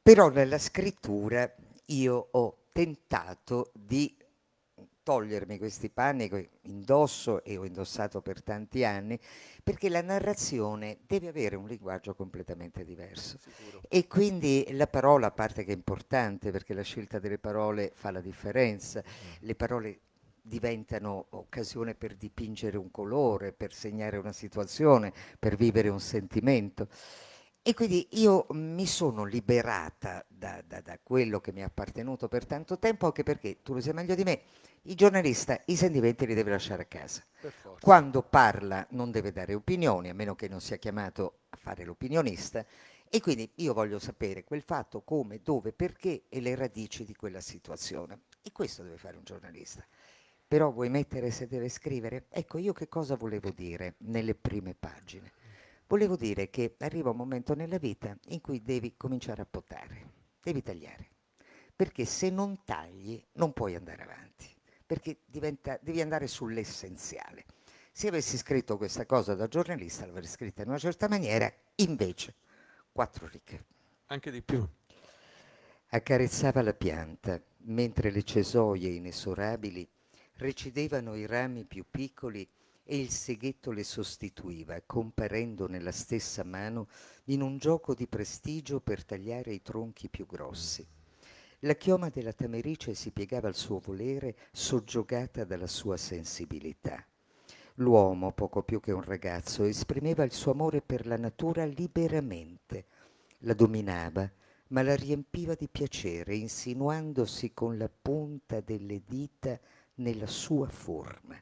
Però nella scrittura io ho tentato di togliermi questi panni che indosso e ho indossato per tanti anni, perché la narrazione deve avere un linguaggio completamente diverso. Sicuro. E quindi la parola, a parte che è importante, perché la scelta delle parole fa la differenza, mm. le parole diventano occasione per dipingere un colore, per segnare una situazione, per vivere un sentimento. E quindi io mi sono liberata da, da, da quello che mi è appartenuto per tanto tempo, anche perché, tu lo sai meglio di me, il giornalista i sentimenti li deve lasciare a casa. Quando parla non deve dare opinioni, a meno che non sia chiamato a fare l'opinionista, e quindi io voglio sapere quel fatto, come, dove, perché e le radici di quella situazione. E questo deve fare un giornalista però vuoi mettere se deve scrivere. Ecco, io che cosa volevo dire nelle prime pagine? Volevo dire che arriva un momento nella vita in cui devi cominciare a potare, devi tagliare, perché se non tagli non puoi andare avanti, perché diventa, devi andare sull'essenziale. Se avessi scritto questa cosa da giornalista, l'avrei scritta in una certa maniera, invece, quattro ricche. Anche di più. Accarezzava la pianta, mentre le cesoie inesorabili recedevano i rami più piccoli e il seghetto le sostituiva, comparendo nella stessa mano in un gioco di prestigio per tagliare i tronchi più grossi. La chioma della tamerice si piegava al suo volere, soggiogata dalla sua sensibilità. L'uomo, poco più che un ragazzo, esprimeva il suo amore per la natura liberamente. La dominava, ma la riempiva di piacere, insinuandosi con la punta delle dita nella sua forma.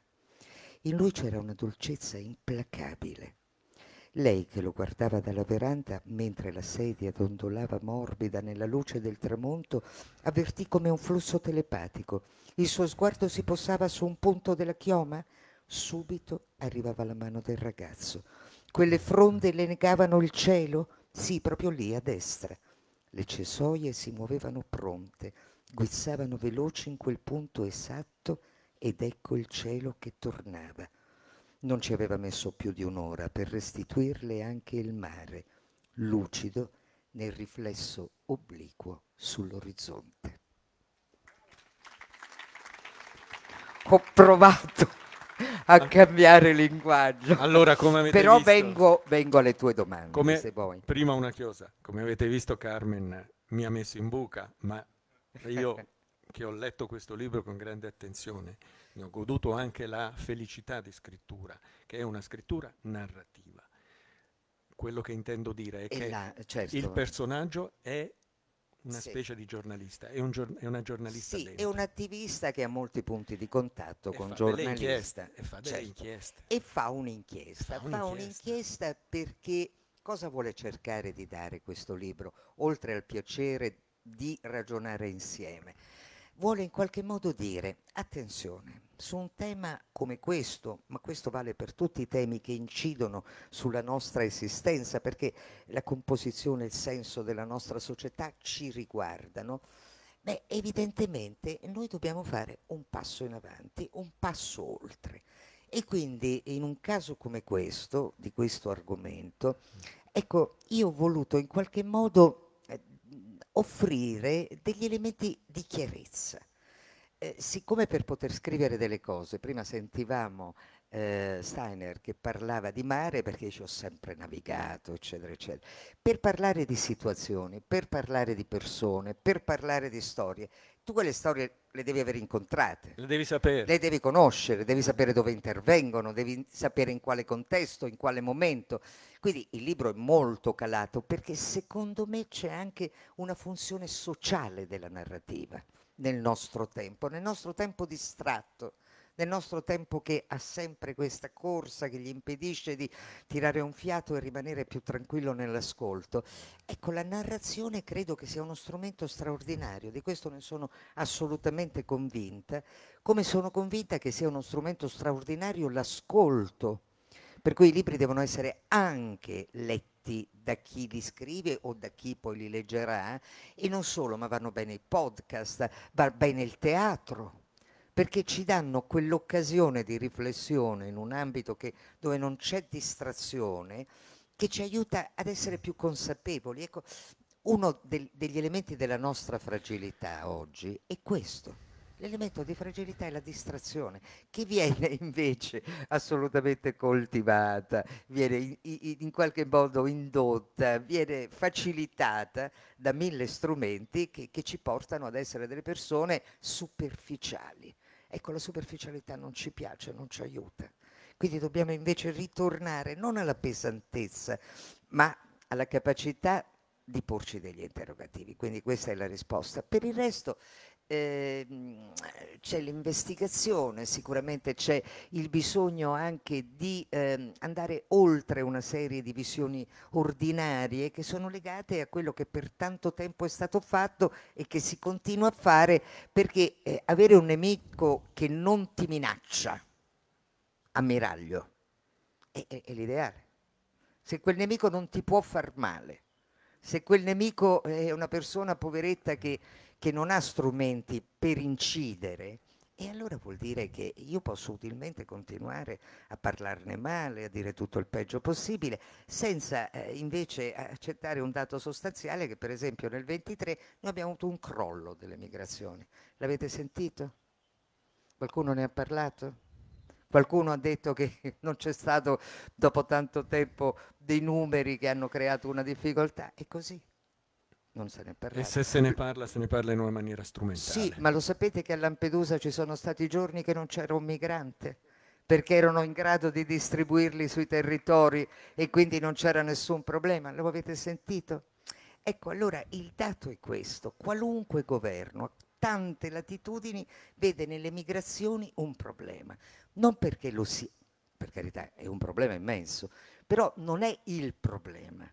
In lui c'era una dolcezza implacabile. Lei che lo guardava dalla veranda mentre la sedia dondolava morbida nella luce del tramonto, avvertì come un flusso telepatico. Il suo sguardo si posava su un punto della chioma. Subito arrivava la mano del ragazzo. Quelle fronde le negavano il cielo? Sì, proprio lì, a destra. Le cesoie si muovevano pronte guizzavano veloci in quel punto esatto ed ecco il cielo che tornava. Non ci aveva messo più di un'ora per restituirle anche il mare, lucido nel riflesso obliquo sull'orizzonte. Ho provato a cambiare linguaggio. Allora, come Però visto, vengo, vengo, alle tue domande, come, Prima una chiosa. Come avete visto, Carmen mi ha messo in buca, ma io che ho letto questo libro con grande attenzione, ne ho goduto anche la felicità di scrittura, che è una scrittura narrativa. Quello che intendo dire è e che la, certo. il personaggio è una sì. specie di giornalista, è, un è una giornalista sì, lenta. è un attivista che ha molti punti di contatto e con giornalisti e fa delle certo. inchieste e fa un'inchiesta, fa, fa un'inchiesta perché cosa vuole cercare di dare questo libro oltre al piacere di ragionare insieme. Vuole in qualche modo dire, attenzione, su un tema come questo, ma questo vale per tutti i temi che incidono sulla nostra esistenza, perché la composizione e il senso della nostra società ci riguardano, beh, evidentemente noi dobbiamo fare un passo in avanti, un passo oltre. E quindi in un caso come questo, di questo argomento, ecco, io ho voluto in qualche modo offrire degli elementi di chiarezza. Eh, siccome per poter scrivere delle cose prima sentivamo eh, Steiner che parlava di mare perché ci ho sempre navigato, eccetera, eccetera. Per parlare di situazioni, per parlare di persone, per parlare di storie, tu quelle storie le devi aver incontrate. Le devi sapere. Le devi conoscere, devi sapere dove intervengono, devi sapere in quale contesto, in quale momento. Quindi il libro è molto calato perché secondo me c'è anche una funzione sociale della narrativa nel nostro tempo, nel nostro tempo distratto nel nostro tempo che ha sempre questa corsa che gli impedisce di tirare un fiato e rimanere più tranquillo nell'ascolto. Ecco, la narrazione credo che sia uno strumento straordinario, di questo ne sono assolutamente convinta, come sono convinta che sia uno strumento straordinario l'ascolto, per cui i libri devono essere anche letti da chi li scrive o da chi poi li leggerà e non solo, ma vanno bene i podcast, va bene il teatro, perché ci danno quell'occasione di riflessione in un ambito che, dove non c'è distrazione, che ci aiuta ad essere più consapevoli. Ecco, uno del, degli elementi della nostra fragilità oggi è questo. L'elemento di fragilità è la distrazione, che viene invece assolutamente coltivata, viene in, in, qualche modo indotta, viene facilitata da mille strumenti che, che ci portano ad essere delle persone superficiali. Ecco, la superficialità non ci piace, non ci aiuta. Quindi dobbiamo invece ritornare non alla pesantezza, ma alla capacità di porci degli interrogativi. Quindi questa è la risposta. Per il resto Ehm, c'è l'investigazione, sicuramente c'è il bisogno anche di ehm, andare oltre una serie di visioni ordinarie che sono legate a quello che per tanto tempo è stato fatto e che si continua a fare perché eh, avere un nemico che non ti minaccia, ammiraglio, è, è, è l'ideale. Se quel nemico non ti può far male, se quel nemico è una persona poveretta che che non ha strumenti per incidere, e allora vuol dire che io posso utilmente continuare a parlarne male, a dire tutto il peggio possibile, senza eh, invece accettare un dato sostanziale che per esempio nel 23 noi abbiamo avuto un crollo delle migrazioni. L'avete sentito? Qualcuno ne ha parlato? Qualcuno ha detto che non c'è stato dopo tanto tempo dei numeri che hanno creato una difficoltà? È così non se ne parla. E se se ne parla, se ne parla in una maniera strumentale. Sì, ma lo sapete che a Lampedusa ci sono stati giorni che non c'era un migrante perché erano in grado di distribuirli sui territori e quindi non c'era nessun problema. Lo avete sentito? Ecco, allora il dato è questo. Qualunque governo a tante latitudini vede nelle migrazioni un problema. Non perché lo sia, per carità, è un problema immenso, però non è il problema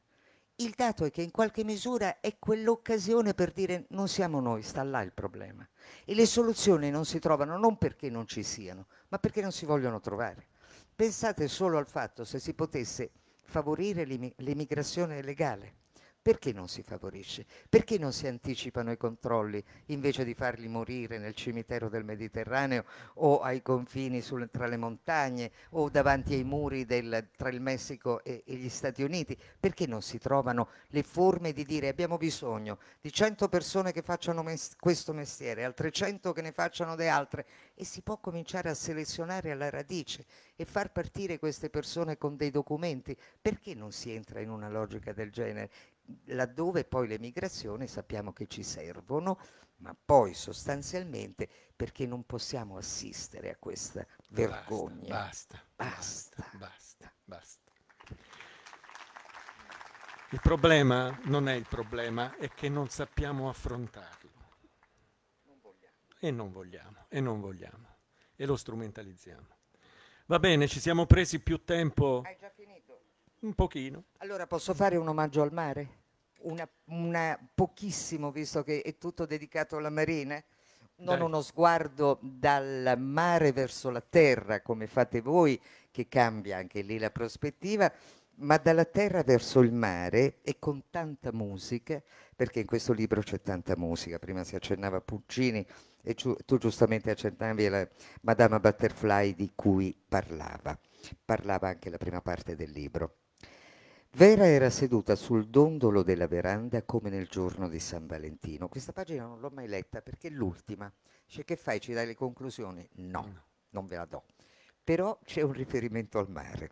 il dato è che in qualche misura è quell'occasione per dire non siamo noi, sta là il problema. E le soluzioni non si trovano non perché non ci siano, ma perché non si vogliono trovare. Pensate solo al fatto se si potesse favorire l'immigrazione legale perché non si favorisce? Perché non si anticipano i controlli invece di farli morire nel cimitero del Mediterraneo o ai confini sul, tra le montagne o davanti ai muri del, tra il Messico e, e gli Stati Uniti? Perché non si trovano le forme di dire abbiamo bisogno di 100 persone che facciano mes questo mestiere, altre 100 che ne facciano le altre e si può cominciare a selezionare alla radice e far partire queste persone con dei documenti? Perché non si entra in una logica del genere? laddove poi le migrazioni sappiamo che ci servono, ma poi sostanzialmente perché non possiamo assistere a questa vergogna. Basta, basta, basta, basta. basta. Il problema non è il problema, è che non sappiamo affrontarlo. Non e non vogliamo, e non vogliamo, e lo strumentalizziamo. Va bene, ci siamo presi più tempo. Hai già un pochino. Allora posso fare un omaggio al mare? Una, una pochissimo, visto che è tutto dedicato alla marina non Dai. uno sguardo dal mare verso la terra come fate voi, che cambia anche lì la prospettiva, ma dalla terra verso il mare e con tanta musica, perché in questo libro c'è tanta musica, prima si accennava Puccini e tu giustamente accennavi la Madama Butterfly di cui parlava, parlava anche la prima parte del libro. Vera era seduta sul dondolo della veranda come nel giorno di San Valentino. Questa pagina non l'ho mai letta perché è l'ultima. Cioè, che fai? Ci dai le conclusioni? No, non ve la do. Però c'è un riferimento al mare.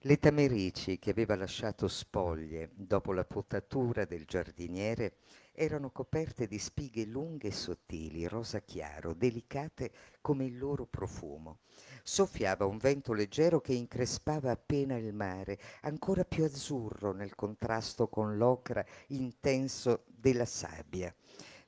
Le tamerici che aveva lasciato spoglie dopo la potatura del giardiniere erano coperte di spighe lunghe e sottili, rosa chiaro, delicate come il loro profumo. Soffiava un vento leggero che increspava appena il mare, ancora più azzurro nel contrasto con l'ocra intenso della sabbia.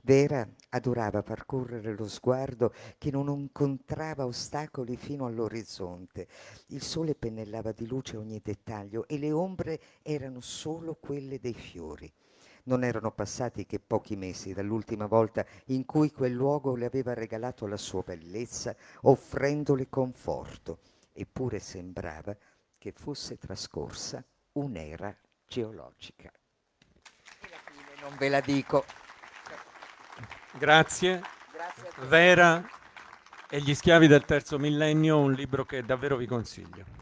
Vera adorava parcorrere lo sguardo che non incontrava ostacoli fino all'orizzonte. Il sole pennellava di luce ogni dettaglio e le ombre erano solo quelle dei fiori. Non erano passati che pochi mesi dall'ultima volta in cui quel luogo le aveva regalato la sua bellezza, offrendole conforto, eppure sembrava che fosse trascorsa un'era geologica. E la fine Non ve la dico. Grazie. Grazie Vera e gli schiavi del terzo millennio, un libro che davvero vi consiglio.